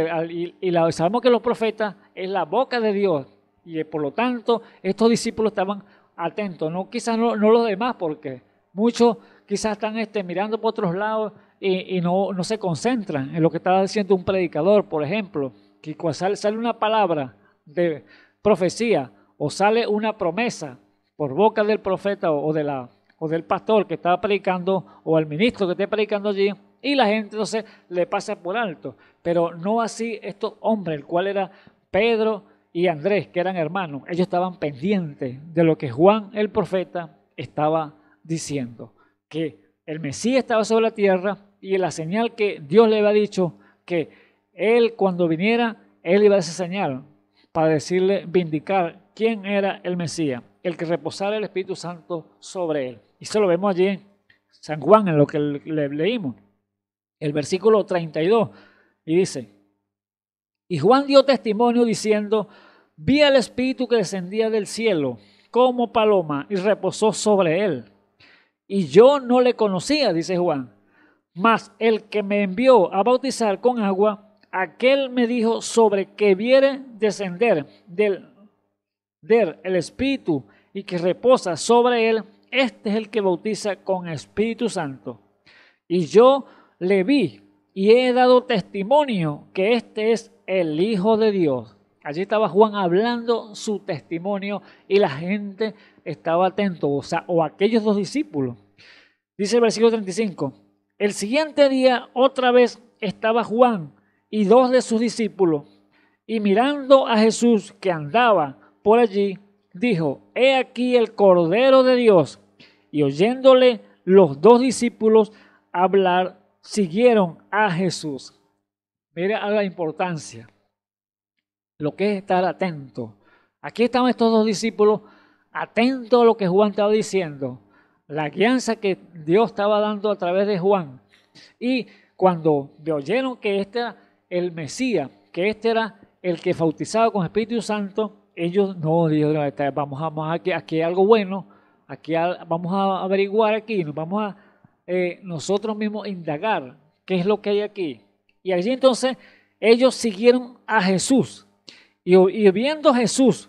[SPEAKER 4] sabemos que los profetas es la boca de Dios. Y eh, por lo tanto, estos discípulos estaban atentos. No, quizás no, los demás, porque muchos quizás están este, mirando por otros lados y, no, se concentran en lo que está diciendo un predicador, por ejemplo. Que sale una palabra de profecía o sale una promesa por boca del profeta o, de la, o del pastor que está predicando o al ministro que esté predicando allí y la gente entonces le pasa por alto pero no así estos hombres, el cual era Pedro y Andrés, que eran hermanos. Ellos estaban pendientes de lo que Juan el profeta estaba diciendo, que el Mesías estaba sobre la tierra y la señal que Dios le había dicho, que él cuando viniera, él iba a esa señal para decirle, vindicar quién era el Mesías, el que reposara el Espíritu Santo sobre él. Y eso lo vemos allí en San Juan, en lo que le leímos. El versículo 32, y dice, y Juan dio testimonio diciendo, vi al Espíritu que descendía del cielo como paloma y reposó sobre él. Y yo no le conocía, dice Juan, mas el que me envió a bautizar con agua, aquel me dijo sobre que viere descender del, del el Espíritu y que reposa sobre él, este es el que bautiza con Espíritu Santo. Y yo le vi y he dado testimonio que este es el Hijo de Dios. Allí estaba Juan hablando su testimonio y la gente estaba atento, o o aquellos dos discípulos. Dice el versículo 35, el siguiente día otra vez estaba Juan y dos de sus discípulos, y mirando a Jesús que andaba por allí, dijo, he aquí el Cordero de Dios. Y oyéndole los dos discípulos hablar, siguieron a Jesús. Mira a la importancia, lo que es estar atento. Aquí estaban estos dos discípulos atentos a lo que Juan estaba diciendo, la guianza que Dios estaba dando a través de Juan. Y cuando oyeron que este era el Mesías, que este era el que bautizaba con Espíritu Santo, ellos no dijeron, este, vamos, a aquí, aquí hay algo bueno, aquí vamos a averiguar aquí, nos vamos a eh, nosotros mismos indagar ¿Qué es lo que hay aquí? Y allí entonces ellos siguieron a Jesús. Y, viendo Jesús,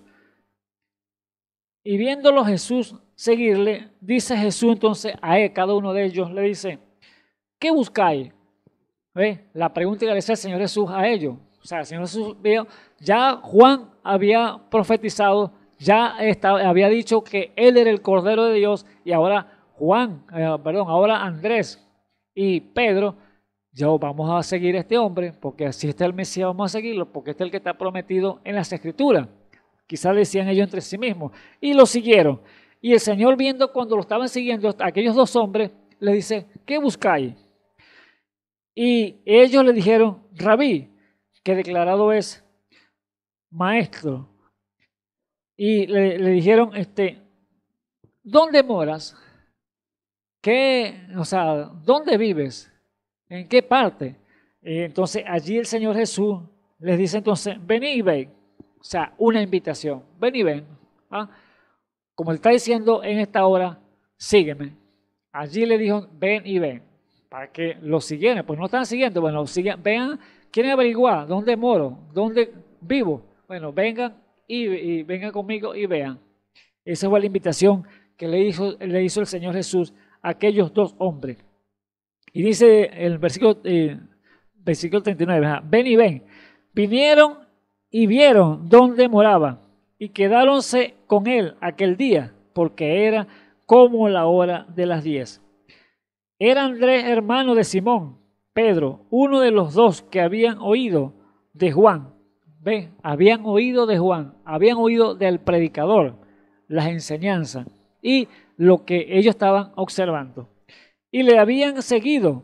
[SPEAKER 4] y viéndolo Jesús seguirle, dice Jesús entonces a cada uno de ellos, le dice, ¿qué buscáis? ¿Ve? La pregunta que le hace el Señor Jesús a ellos. O sea, el Señor Jesús vio, ya Juan había profetizado, ya estaba, había dicho que él era el Cordero de Dios y ahora Juan, eh, perdón, ahora Andrés y Pedro yo vamos a seguir a este hombre, porque así está el Mesías, vamos a seguirlo, porque este es el que está prometido en las escrituras. Quizás decían ellos entre sí mismos, y lo siguieron. Y el Señor viendo cuando lo estaban siguiendo, aquellos dos hombres, le dice, ¿qué buscáis? Y ellos le dijeron, rabí, que declarado es maestro. Y le, dijeron, este, ¿dónde moras? ¿Qué, o sea, dónde vives? ¿En qué parte? entonces allí el Señor Jesús les dice entonces, ven y ven. O sea, una invitación, ven y ven. ¿ah? Como él está diciendo en esta hora, sígueme. Allí le dijo, ven y ven, para que lo siguieran. Pues no están siguiendo, bueno, siguen. vean, quieren averiguar dónde moro, dónde vivo. Bueno, vengan y, y vengan conmigo y vean. Esa fue la invitación que le hizo, le hizo el Señor Jesús a aquellos dos hombres. Y dice el versículo, 39, eh, ven y ven. Vinieron y vieron dónde moraba y quedáronse con él aquel día, porque era como la hora de las diez. Era Andrés hermano de Simón, Pedro, uno de los dos que habían oído de Juan. ¿Ve? Habían oído de Juan, habían oído del predicador las enseñanzas y lo que ellos estaban observando y le habían seguido.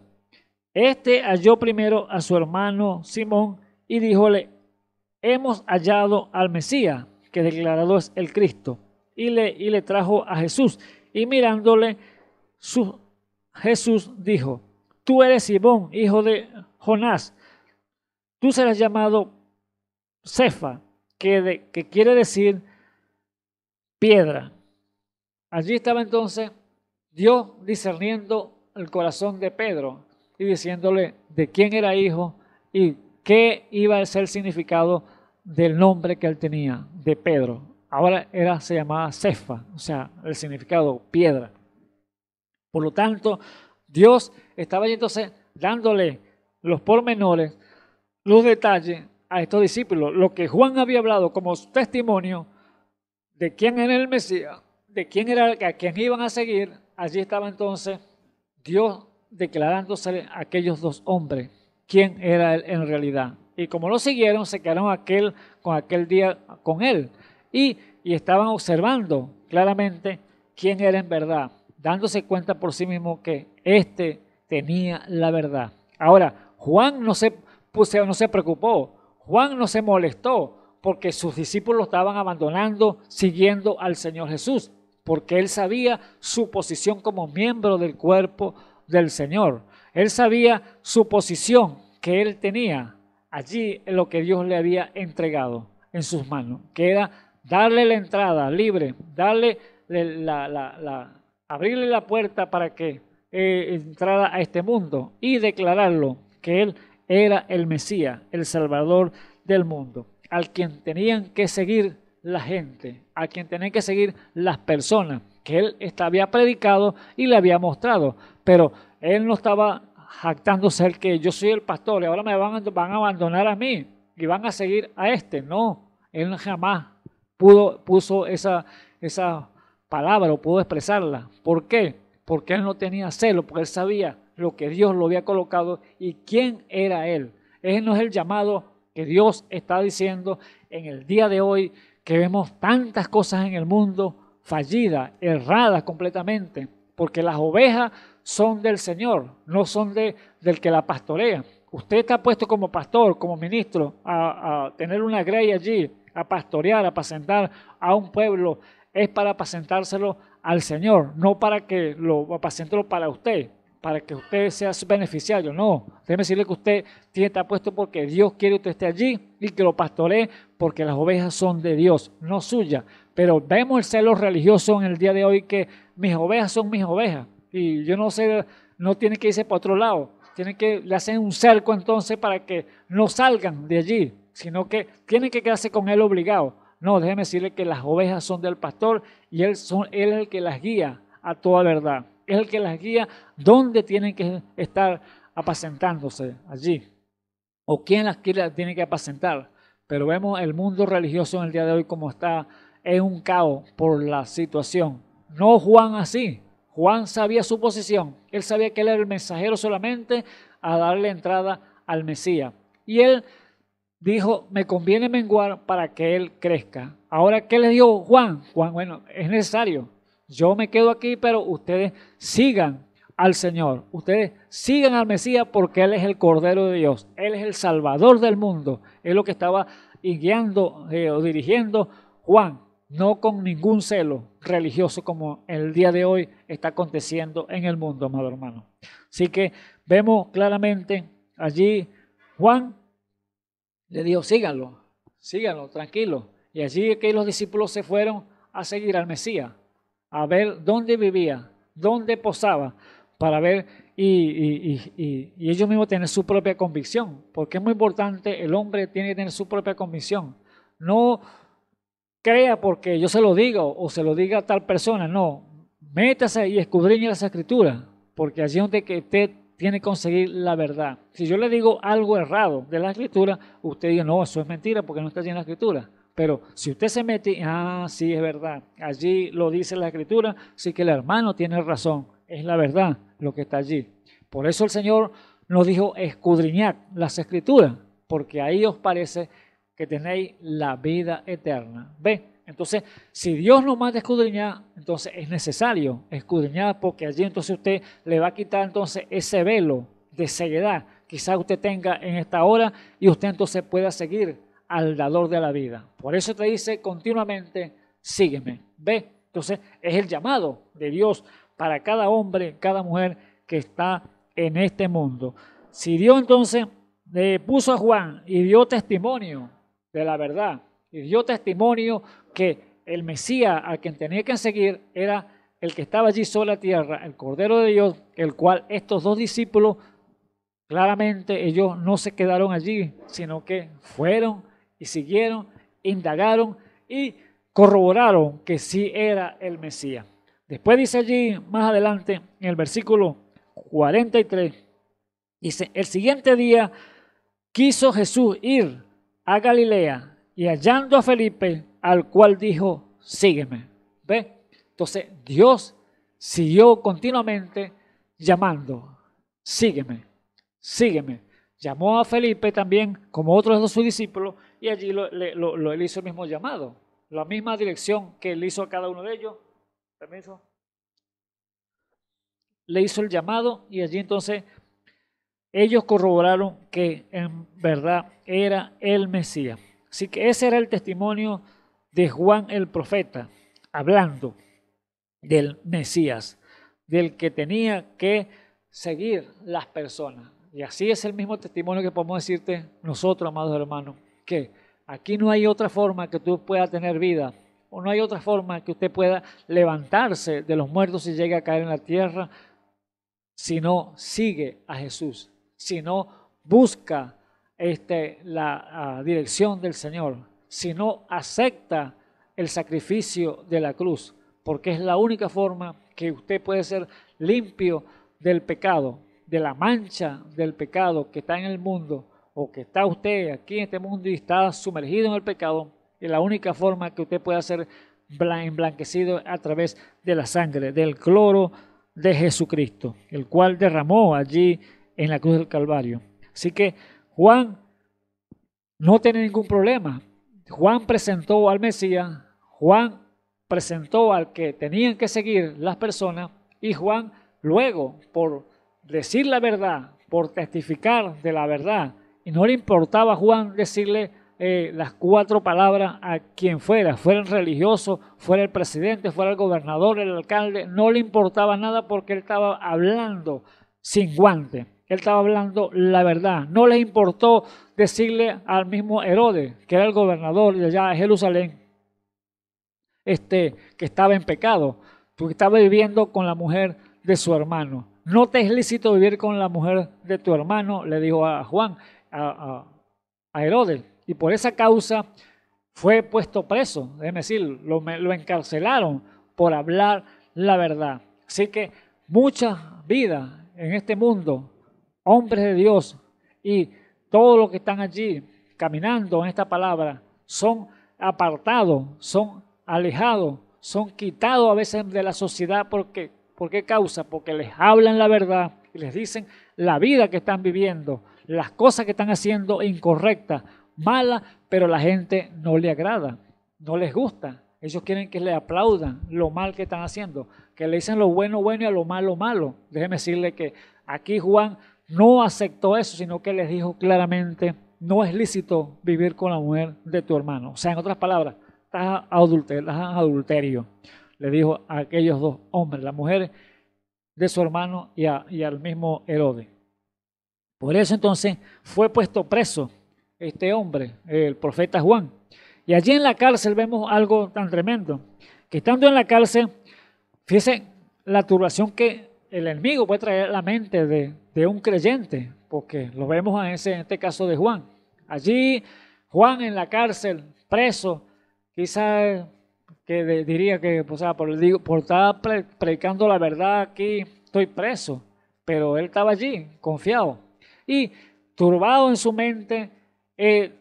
[SPEAKER 4] Este halló primero a su hermano Simón y díjole, hemos hallado al Mesías, que declarado es el Cristo, y le, y le trajo a Jesús. Y mirándole, su, Jesús dijo, tú eres Simón, hijo de Jonás, tú serás llamado Cefa, que, de, que quiere decir piedra. Allí estaba entonces Dios discerniendo el corazón de Pedro y diciéndole de quién era hijo y qué iba a ser el significado del nombre que él tenía, de Pedro. Ahora era, se llamaba Cefa, o sea, el significado piedra. Por lo tanto, Dios estaba entonces dándole los pormenores, los detalles a estos discípulos, lo que Juan había hablado como testimonio de quién era el Mesías, de quién era a quién iban a seguir, allí estaba entonces Dios declarándose a aquellos dos hombres quién era él en realidad. Y como lo siguieron, se quedaron aquel, con aquel día con él. Y, estaban observando claramente quién era en verdad, dándose cuenta por sí mismo que éste tenía la verdad. Ahora, Juan no se, no se preocupó, Juan no se molestó, porque sus discípulos estaban abandonando, siguiendo al Señor Jesús porque él sabía su posición como miembro del cuerpo del Señor. Él sabía su posición que él tenía allí en lo que Dios le había entregado en sus manos, que era darle la entrada libre, darle la, abrirle la puerta para que eh, entrara a este mundo y declararlo que él era el Mesías, el Salvador del mundo, al quien tenían que seguir la gente, a quien tenían que seguir las personas que él había predicado y le había mostrado. Pero él no estaba jactándose el que yo soy el pastor y ahora me van, a abandonar a mí y van a seguir a este. No, él jamás pudo, puso esa, esa palabra o pudo expresarla. ¿Por qué? Porque él no tenía celo, porque él sabía lo que Dios lo había colocado y quién era él. Ese no es el llamado que Dios está diciendo en el día de hoy que vemos tantas cosas en el mundo fallidas, erradas completamente, porque las ovejas son del Señor, no son de, del que la pastorea. Usted está puesto como pastor, como ministro, a, tener una grey allí, a pastorear, a apacentar a un pueblo, es para apacentárselo al Señor, no para que lo apacente para usted para que usted sea beneficiario. No, déjeme decirle que usted tiene que puesto porque Dios quiere que usted esté allí y que lo pastoree porque las ovejas son de Dios, no suyas. Pero vemos el celo religioso en el día de hoy que mis ovejas son mis ovejas. Y yo no sé, no tiene que irse para otro lado. tiene que, le hacen un cerco entonces para que no salgan de allí, sino que tienen que quedarse con él obligado. No, déjeme decirle que las ovejas son del pastor y él, son, él es el que las guía a toda verdad es el que las guía dónde tienen que estar apacentándose allí o quién las tiene que apacentar. Pero vemos el mundo religioso en el día de hoy como está, en un caos por la situación. No Juan así. Juan sabía su posición. Él sabía que él era el mensajero solamente a darle entrada al Mesías. Y él dijo, me conviene menguar para que él crezca. Ahora, ¿qué le dijo Juan? Juan, bueno, es necesario yo me quedo aquí, pero ustedes sigan al Señor. Ustedes sigan al Mesías porque Él es el Cordero de Dios. Él es el Salvador del mundo. Es lo que estaba guiando eh, o dirigiendo Juan. No con ningún celo religioso como el día de hoy está aconteciendo en el mundo, amado hermano. Así que vemos claramente allí Juan le dijo, síganlo, síganlo, tranquilo. Y allí que los discípulos se fueron a seguir al Mesías a ver dónde vivía, dónde posaba, para ver y, ellos mismos tener su propia convicción, porque es muy importante, el hombre tiene que tener su propia convicción. No crea porque yo se lo digo o se lo diga a tal persona, no, métase y escudriñe las escrituras, porque allí es donde usted tiene que conseguir la verdad. Si yo le digo algo errado de la escritura, usted dice, no, eso es mentira porque no está allí en la escritura. Pero si usted se mete, ah, sí, es verdad, allí lo dice la escritura, sí que el hermano tiene razón, es la verdad lo que está allí. Por eso el Señor nos dijo, escudriñad las escrituras, porque ahí os parece que tenéis la vida eterna. ¿Ve? Entonces, si Dios nos manda escudriñar, entonces es necesario escudriñar, porque allí entonces usted le va a quitar entonces ese velo de ceguedad quizás usted tenga en esta hora y usted entonces pueda seguir al dador de la vida. Por eso te dice continuamente, sígueme. Ve, entonces es el llamado de Dios para cada hombre, cada mujer que está en este mundo. Si Dios entonces le puso a Juan y dio testimonio de la verdad, y dio testimonio que el Mesías a quien tenía que seguir era el que estaba allí sobre la tierra, el Cordero de Dios, el cual estos dos discípulos, claramente ellos no se quedaron allí, sino que fueron y siguieron, indagaron y corroboraron que sí era el Mesías. Después dice allí, más adelante, en el versículo 43, dice, el siguiente día quiso Jesús ir a Galilea y hallando a Felipe, al cual dijo, sígueme. ¿Ve? Entonces Dios siguió continuamente llamando, sígueme, sígueme, llamó a Felipe también, como otros de sus discípulos, y allí lo, él hizo el mismo llamado, la misma dirección que él hizo a cada uno de ellos. ¿Permiso? Le hizo el llamado y allí entonces ellos corroboraron que en verdad era el Mesías. Así que ese era el testimonio de Juan el profeta, hablando del Mesías, del que tenía que seguir las personas. Y así es el mismo testimonio que podemos decirte nosotros, amados hermanos, que aquí no hay otra forma que tú puedas tener vida, o no hay otra forma que usted pueda levantarse de los muertos y llegue a caer en la tierra, si no sigue a Jesús, si no busca este, la dirección del Señor, si no acepta el sacrificio de la cruz, porque es la única forma que usted puede ser limpio del pecado, de la mancha del pecado que está en el mundo o que está usted aquí en este mundo y está sumergido en el pecado, es la única forma que usted pueda ser emblanquecido a través de la sangre, del cloro de Jesucristo, el cual derramó allí en la cruz del Calvario. Así que Juan no tiene ningún problema. Juan presentó al Mesías, Juan presentó al que tenían que seguir las personas y Juan luego, por decir la verdad, por testificar de la verdad. Y no le importaba a Juan decirle eh, las cuatro palabras a quien fuera, fuera el religioso, fuera el presidente, fuera el gobernador, el alcalde, no le importaba nada porque él estaba hablando sin guante. Él estaba hablando la verdad. No le importó decirle al mismo Herodes, que era el gobernador de allá de Jerusalén, este, que estaba en pecado, porque estaba viviendo con la mujer de su hermano no te es lícito vivir con la mujer de tu hermano, le dijo a Juan, a, Herodes. Y por esa causa fue puesto preso, déjeme decir, lo, lo encarcelaron por hablar la verdad. Así que muchas vidas en este mundo, hombres de Dios y todos los que están allí caminando en esta palabra, son apartados, son alejados, son quitados a veces de la sociedad porque ¿Por qué causa? Porque les hablan la verdad y les dicen la vida que están viviendo, las cosas que están haciendo incorrectas, malas, pero la gente no le agrada, no les gusta. Ellos quieren que le aplaudan lo mal que están haciendo, que le dicen lo bueno bueno y a lo malo malo. Déjeme decirle que aquí Juan no aceptó eso, sino que les dijo claramente, no es lícito vivir con la mujer de tu hermano. O sea, en otras palabras, estás adulterio le dijo a aquellos dos hombres, la mujer de su hermano y, al mismo Herodes. Por eso entonces fue puesto preso este hombre, el profeta Juan. Y allí en la cárcel vemos algo tan tremendo, que estando en la cárcel, fíjense la turbación que el enemigo puede traer a la mente de, un creyente, porque lo vemos en, ese, en este caso de Juan. Allí Juan en la cárcel, preso, quizás que diría que, o sea, por, digo, estar predicando la verdad aquí, estoy preso. Pero él estaba allí, confiado. Y turbado en su mente, eh,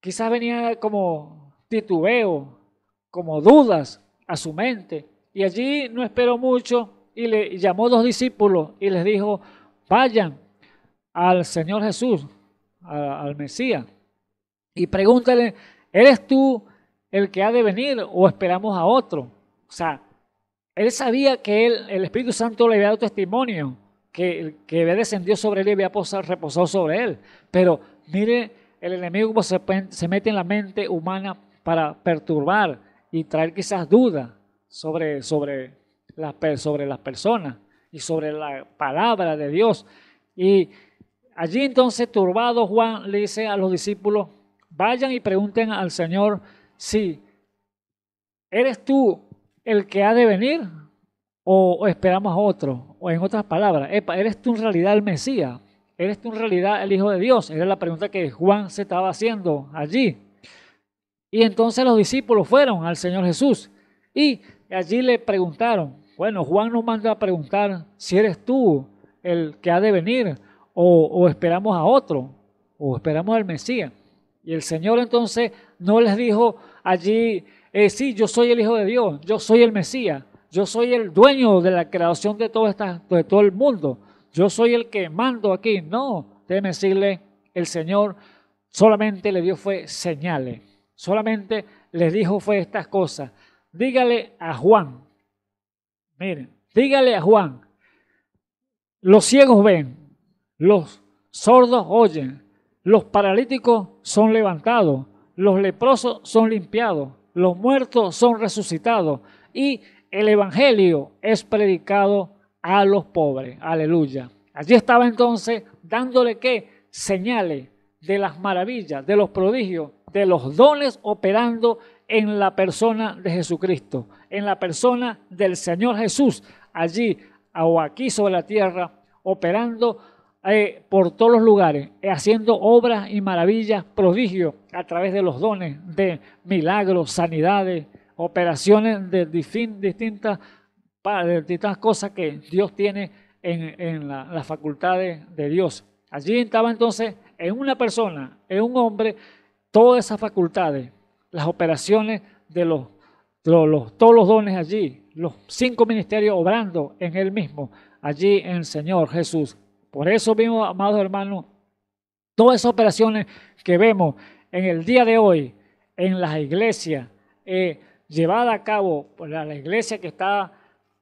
[SPEAKER 4] quizás venía como titubeo, como dudas a su mente. Y allí no esperó mucho y le llamó dos discípulos y les dijo, vayan al Señor Jesús, al Mesías, y pregúntale, ¿eres tú el que ha de venir o esperamos a otro? O sea, él sabía que el Espíritu Santo le había dado testimonio, que, que había descendido sobre él y había reposado sobre él. Pero mire el enemigo se, se mete en la mente humana para perturbar y traer quizás dudas sobre, sobre, las, sobre las personas y sobre la palabra de Dios. Y allí entonces, turbado, Juan le dice a los discípulos, vayan y pregunten al Señor si eres tú el que ha de venir o, esperamos a otro. O en otras palabras, ¿eres tú en realidad el Mesías? ¿Eres tú en realidad el Hijo de Dios? Era la pregunta que Juan se estaba haciendo allí. Y entonces los discípulos fueron al Señor Jesús y allí le preguntaron, bueno, Juan nos manda a preguntar si eres tú el que ha de venir o esperamos a otro o esperamos al Mesías. Y el Señor entonces no les dijo allí, eh, sí, yo soy el Hijo de Dios, yo soy el Mesías, yo soy el dueño de la creación de todo, esta, de todo el mundo, yo soy el que mando aquí. No, teme decirle, el Señor solamente le dio fue señales, solamente les dijo fue estas cosas. Dígale a Juan, miren, dígale a Juan, los ciegos ven, los sordos oyen, los paralíticos son levantados, los leprosos son limpiados, los muertos son resucitados y el Evangelio es predicado a los pobres. Aleluya. Allí estaba entonces dándole qué señales de las maravillas, de los prodigios, de los dones operando en la persona de Jesucristo, en la persona del Señor Jesús, allí o aquí sobre la tierra, operando eh, por todos los lugares, eh, haciendo obras y maravillas, prodigios, a través de los dones de milagros, sanidades, operaciones de distintas, cosas que Dios tiene en, las facultades de Dios. Allí estaba entonces en una persona, en un hombre, todas esas facultades, las operaciones de los, todos los dones allí, los cinco ministerios obrando en él mismo, allí en el Señor Jesús. Por eso mismo, amados hermanos, todas esas operaciones que vemos en el día de hoy en las iglesias, llevadas eh, llevada a cabo por la, iglesia que está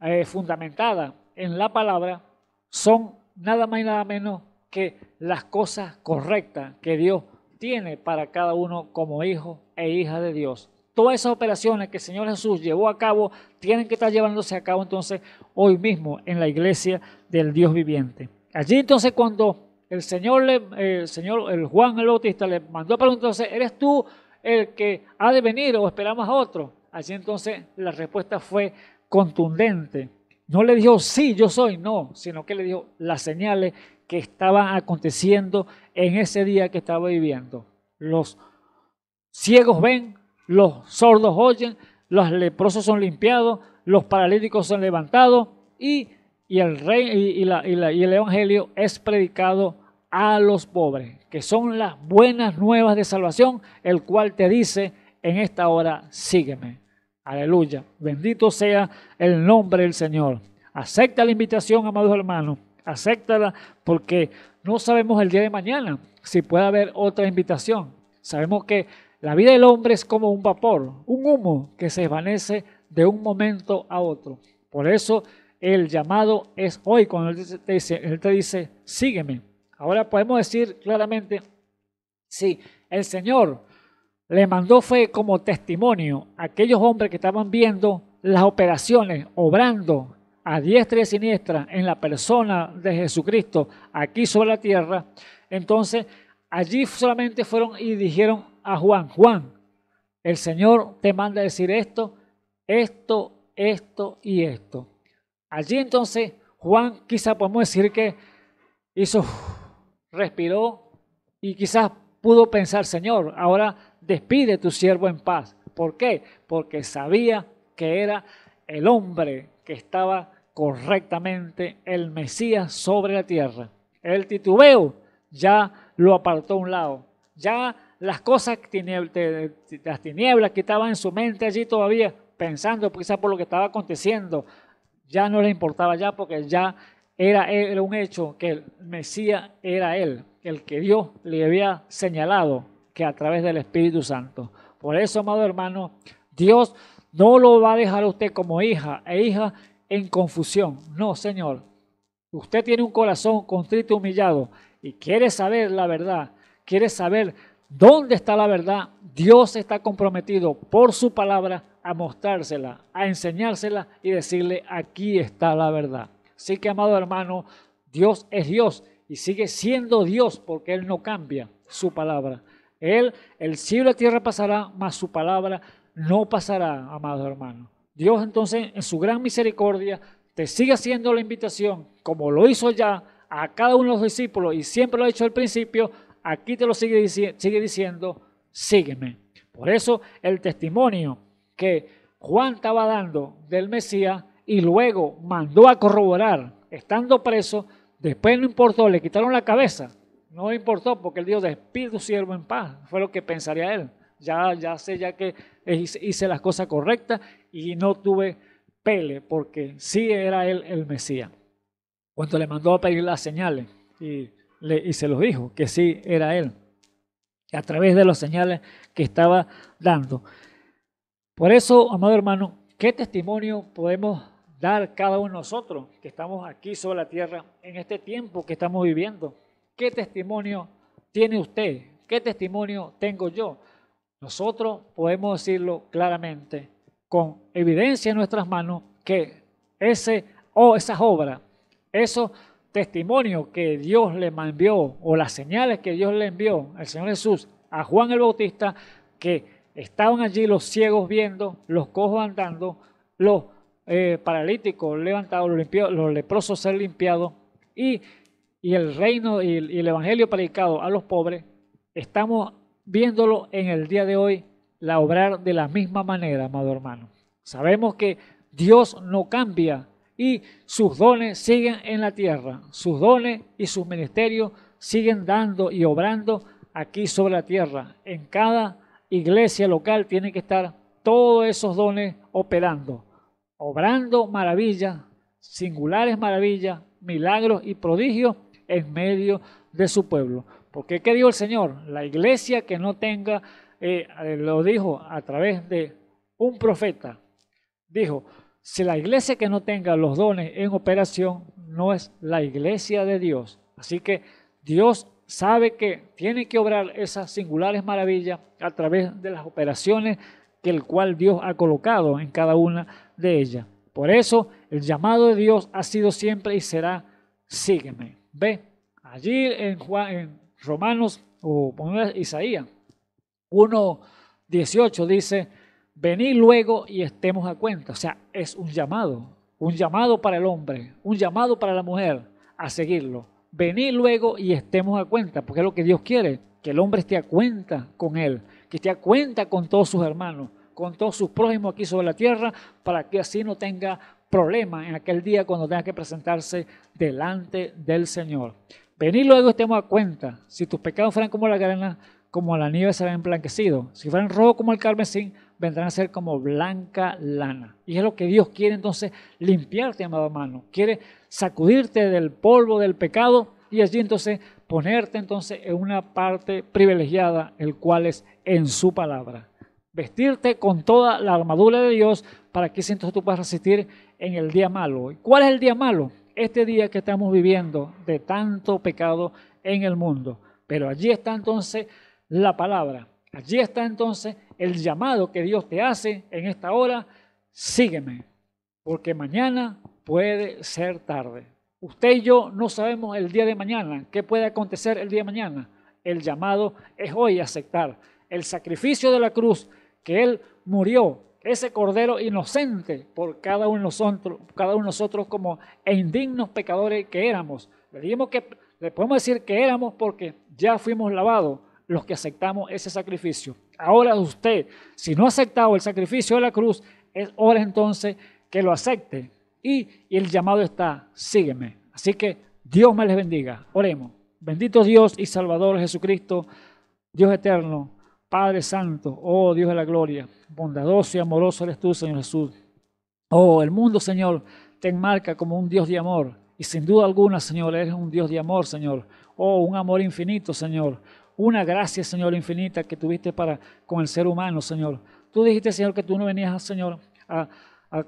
[SPEAKER 4] eh, fundamentada en la palabra, son nada más y nada menos que las cosas correctas que Dios tiene para cada uno como hijo e hija de Dios. Todas esas operaciones que el Señor Jesús llevó a cabo tienen que estar llevándose a cabo entonces hoy mismo en la iglesia del Dios viviente. Allí entonces cuando el Señor, el Señor el Juan el Bautista le mandó a preguntar, ¿eres tú el que ha de venir o esperamos a otro? Allí entonces la respuesta fue contundente. No le dijo, sí, yo soy, no, sino que le dijo las señales que estaban aconteciendo en ese día que estaba viviendo. Los ciegos ven, los sordos oyen, los leprosos son limpiados, los paralíticos son levantados y y el, rey, y, el Evangelio es predicado a los pobres, que son las buenas nuevas de salvación, el cual te dice, en esta hora sígueme. Aleluya. Bendito sea el nombre del Señor. Acepta la invitación, amados hermanos. Acéptala porque no sabemos el día de mañana si puede haber otra invitación. Sabemos que la vida del hombre es como un vapor, un humo que se desvanece de un momento a otro. Por eso el llamado es hoy. Cuando Él te dice, él te dice sígueme. Ahora podemos decir claramente, sí, el Señor le mandó fue como testimonio aquellos hombres que estaban viendo las operaciones, obrando a diestra y siniestra en la persona de Jesucristo aquí sobre la tierra, entonces allí solamente fueron y dijeron a Juan, Juan, el Señor te manda decir esto, esto, esto y esto. Allí entonces Juan quizá podemos decir que hizo, respiró y quizás pudo pensar, Señor, ahora despide tu siervo en paz. ¿Por qué? Porque sabía que era el hombre que estaba correctamente el Mesías sobre la tierra. El titubeo ya lo apartó a un lado. Ya las cosas, las tinieblas que estaban en su mente allí todavía, pensando quizás por lo que estaba aconteciendo, ya no le importaba ya porque ya era, un hecho que el Mesías era él, el que Dios le había señalado que a través del Espíritu Santo. Por eso, amado hermano, Dios no lo va a dejar a usted como hija e hija en confusión. No, Señor. Usted tiene un corazón contrito y humillado y quiere saber la verdad, quiere saber ¿Dónde está la verdad? Dios está comprometido por su palabra a mostrársela, a enseñársela y decirle, aquí está la verdad. Así que, amado hermano, Dios es Dios y sigue siendo Dios porque Él no cambia su palabra. Él, el cielo y la tierra pasará, mas su palabra no pasará, amado hermano. Dios entonces, en su gran misericordia, te sigue haciendo la invitación, como lo hizo ya a cada uno de los discípulos y siempre lo ha hecho al principio, aquí te lo sigue, sigue diciendo, sígueme. Por eso el testimonio que Juan estaba dando del Mesías y luego mandó a corroborar, estando preso, después no importó, le quitaron la cabeza, no importó porque él dijo, despide tu siervo en paz, fue lo que pensaría él. Ya, ya sé, ya que hice las cosas correctas y no tuve pele, porque sí era él el Mesías. Cuando le mandó a pedir las señales y y se los dijo, que sí era él, a través de las señales que estaba dando. Por eso, amado hermano, ¿qué testimonio podemos dar cada uno de nosotros que estamos aquí sobre la tierra en este tiempo que estamos viviendo? ¿Qué testimonio tiene usted? ¿Qué testimonio tengo yo? Nosotros podemos decirlo claramente, con evidencia en nuestras manos, que ese, o oh, esas obras, esos testimonio que Dios le envió o las señales que Dios le envió al Señor Jesús a Juan el Bautista, que estaban allí los ciegos viendo, los cojos andando, los eh, paralíticos levantados, los, leprosos ser limpiados y, y el reino y el, y el evangelio predicado a los pobres, estamos viéndolo en el día de hoy, la obrar de la misma manera, amado hermano. Sabemos que Dios no cambia y sus dones siguen en la tierra. Sus dones y sus ministerios siguen dando y obrando aquí sobre la tierra. En cada iglesia local tienen que estar todos esos dones operando, obrando maravillas, singulares maravillas, milagros y prodigios en medio de su pueblo. Porque, ¿qué dijo el Señor? La iglesia que no tenga, eh, lo dijo a través de un profeta, dijo, si la iglesia que no tenga los dones en operación no es la iglesia de Dios. Así que Dios sabe que tiene que obrar esas singulares maravillas a través de las operaciones que el cual Dios ha colocado en cada una de ellas. Por eso el llamado de Dios ha sido siempre y será, sígueme. Ve, allí en, Romanos o Isaías 1.18 dice, venid luego y estemos a cuenta. O sea, es un llamado, un llamado para el hombre, un llamado para la mujer a seguirlo. Venid luego y estemos a cuenta, porque es lo que Dios quiere, que el hombre esté a cuenta con él, que esté a cuenta con todos sus hermanos, con todos sus prójimos aquí sobre la tierra, para que así no tenga problema en aquel día cuando tenga que presentarse delante del Señor. Venid luego y estemos a cuenta. Si tus pecados fueran como la grana, como la nieve serán emblanquecidos. Si fueran rojos como el carmesín, vendrán a ser como blanca lana. Y es lo que Dios quiere entonces limpiarte, amado hermano. Quiere sacudirte del polvo del pecado y allí entonces ponerte entonces en una parte privilegiada, el cual es en su palabra. Vestirte con toda la armadura de Dios para que entonces tú puedas resistir en el día malo. cuál es el día malo? Este día que estamos viviendo de tanto pecado en el mundo. Pero allí está entonces la palabra. Allí está entonces el llamado que Dios te hace en esta hora, sígueme, porque mañana puede ser tarde. Usted y yo no sabemos el día de mañana, qué puede acontecer el día de mañana. El llamado es hoy aceptar el sacrificio de la cruz, que Él murió, ese cordero inocente por cada uno de nosotros, cada uno como e indignos pecadores que éramos. Le, que, le podemos decir que éramos porque ya fuimos lavados, los que aceptamos ese sacrificio. Ahora usted, si no ha aceptado el sacrificio de la cruz, es hora entonces que lo acepte. Y, el llamado está, sígueme. Así que Dios me les bendiga. Oremos. Bendito Dios y Salvador Jesucristo, Dios eterno, Padre Santo, oh Dios de la gloria, bondadoso y amoroso eres tú, Señor Jesús. Oh, el mundo, Señor, te enmarca como un Dios de amor. Y sin duda alguna, Señor, eres un Dios de amor, Señor. Oh, un amor infinito, Señor una gracia, Señor, infinita que tuviste para con el ser humano, Señor. Tú dijiste, Señor, que tú no venías, Señor, a,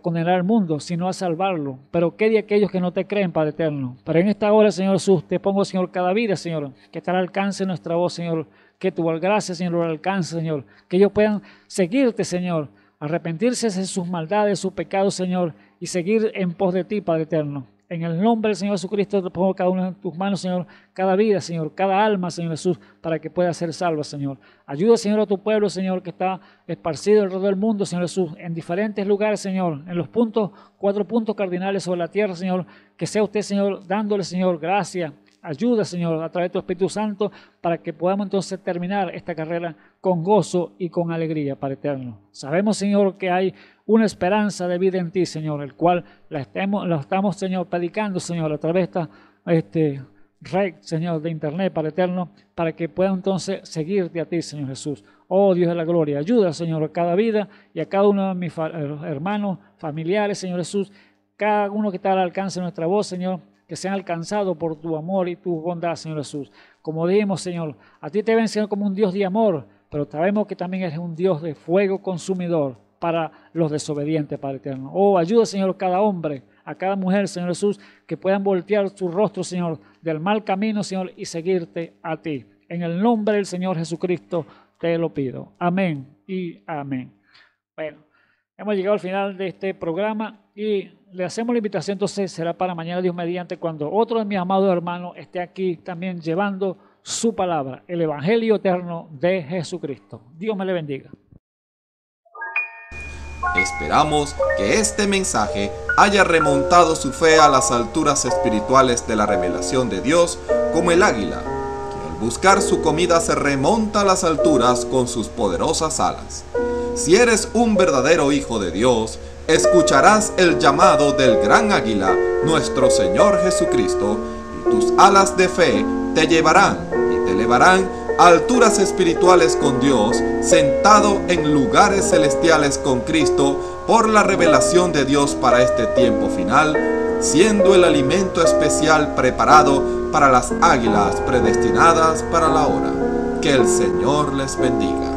[SPEAKER 4] condenar al mundo, sino a salvarlo. Pero qué de aquellos que no te creen, Padre eterno. Pero en esta hora, Señor Jesús, te pongo, Señor, cada vida, Señor, que está al alcance nuestra voz, Señor. Que tu gracia, Señor, alcance, Señor. Que ellos puedan seguirte, Señor. Arrepentirse de sus maldades, sus pecados, Señor. Y seguir en pos de ti, Padre eterno. En el nombre del Señor Jesucristo te pongo cada una en tus manos, Señor, cada vida, Señor, cada alma, Señor Jesús, para que pueda ser salva, Señor. Ayuda, Señor, a tu pueblo, Señor, que está esparcido alrededor del mundo, Señor Jesús, en diferentes lugares, Señor, en los puntos, cuatro puntos cardinales sobre la tierra, Señor. Que sea usted, Señor, dándole, Señor, gracias ayuda, Señor, a través de tu Espíritu Santo, para que podamos entonces terminar esta carrera con gozo y con alegría, para Eterno. Sabemos, Señor, que hay una esperanza de vida en ti, Señor, el cual la, estemos, estamos, Señor, predicando, Señor, a través de esta este, red, Señor, de Internet, para Eterno, para que pueda entonces seguirte a ti, Señor Jesús. Oh Dios de la gloria, ayuda, Señor, a cada vida y a cada uno de mis eh, hermanos, familiares, Señor Jesús, cada uno que está al alcance de nuestra voz, Señor, que sean alcanzados por tu amor y tu bondad, Señor Jesús. Como dijimos, Señor, a ti te ven, Señor, como un Dios de amor, pero sabemos que también eres un Dios de fuego consumidor para los desobedientes, Padre Eterno. Oh, ayuda, Señor, a cada hombre, a cada mujer, Señor Jesús, que puedan voltear su rostro, Señor, del mal camino, Señor, y seguirte a ti. En el nombre del Señor Jesucristo te lo pido. Amén y amén. Bueno, hemos llegado al final de este programa y le hacemos la invitación, entonces será para mañana Dios mediante, cuando otro de mis amados hermanos esté aquí también llevando su palabra, el Evangelio eterno de Jesucristo. Dios me le bendiga.
[SPEAKER 5] Esperamos
[SPEAKER 1] que este mensaje haya remontado su fe a las alturas espirituales de la revelación de Dios como el águila, que al buscar su comida se remonta a las alturas con sus poderosas alas. Si eres un verdadero hijo de Dios, escucharás el llamado del gran águila, nuestro Señor Jesucristo, y tus alas de fe te llevarán y te elevarán a alturas espirituales con Dios, sentado en lugares celestiales con Cristo por la revelación de Dios para este tiempo final, siendo el alimento especial preparado
[SPEAKER 5] para las águilas predestinadas para la hora. Que el Señor les bendiga.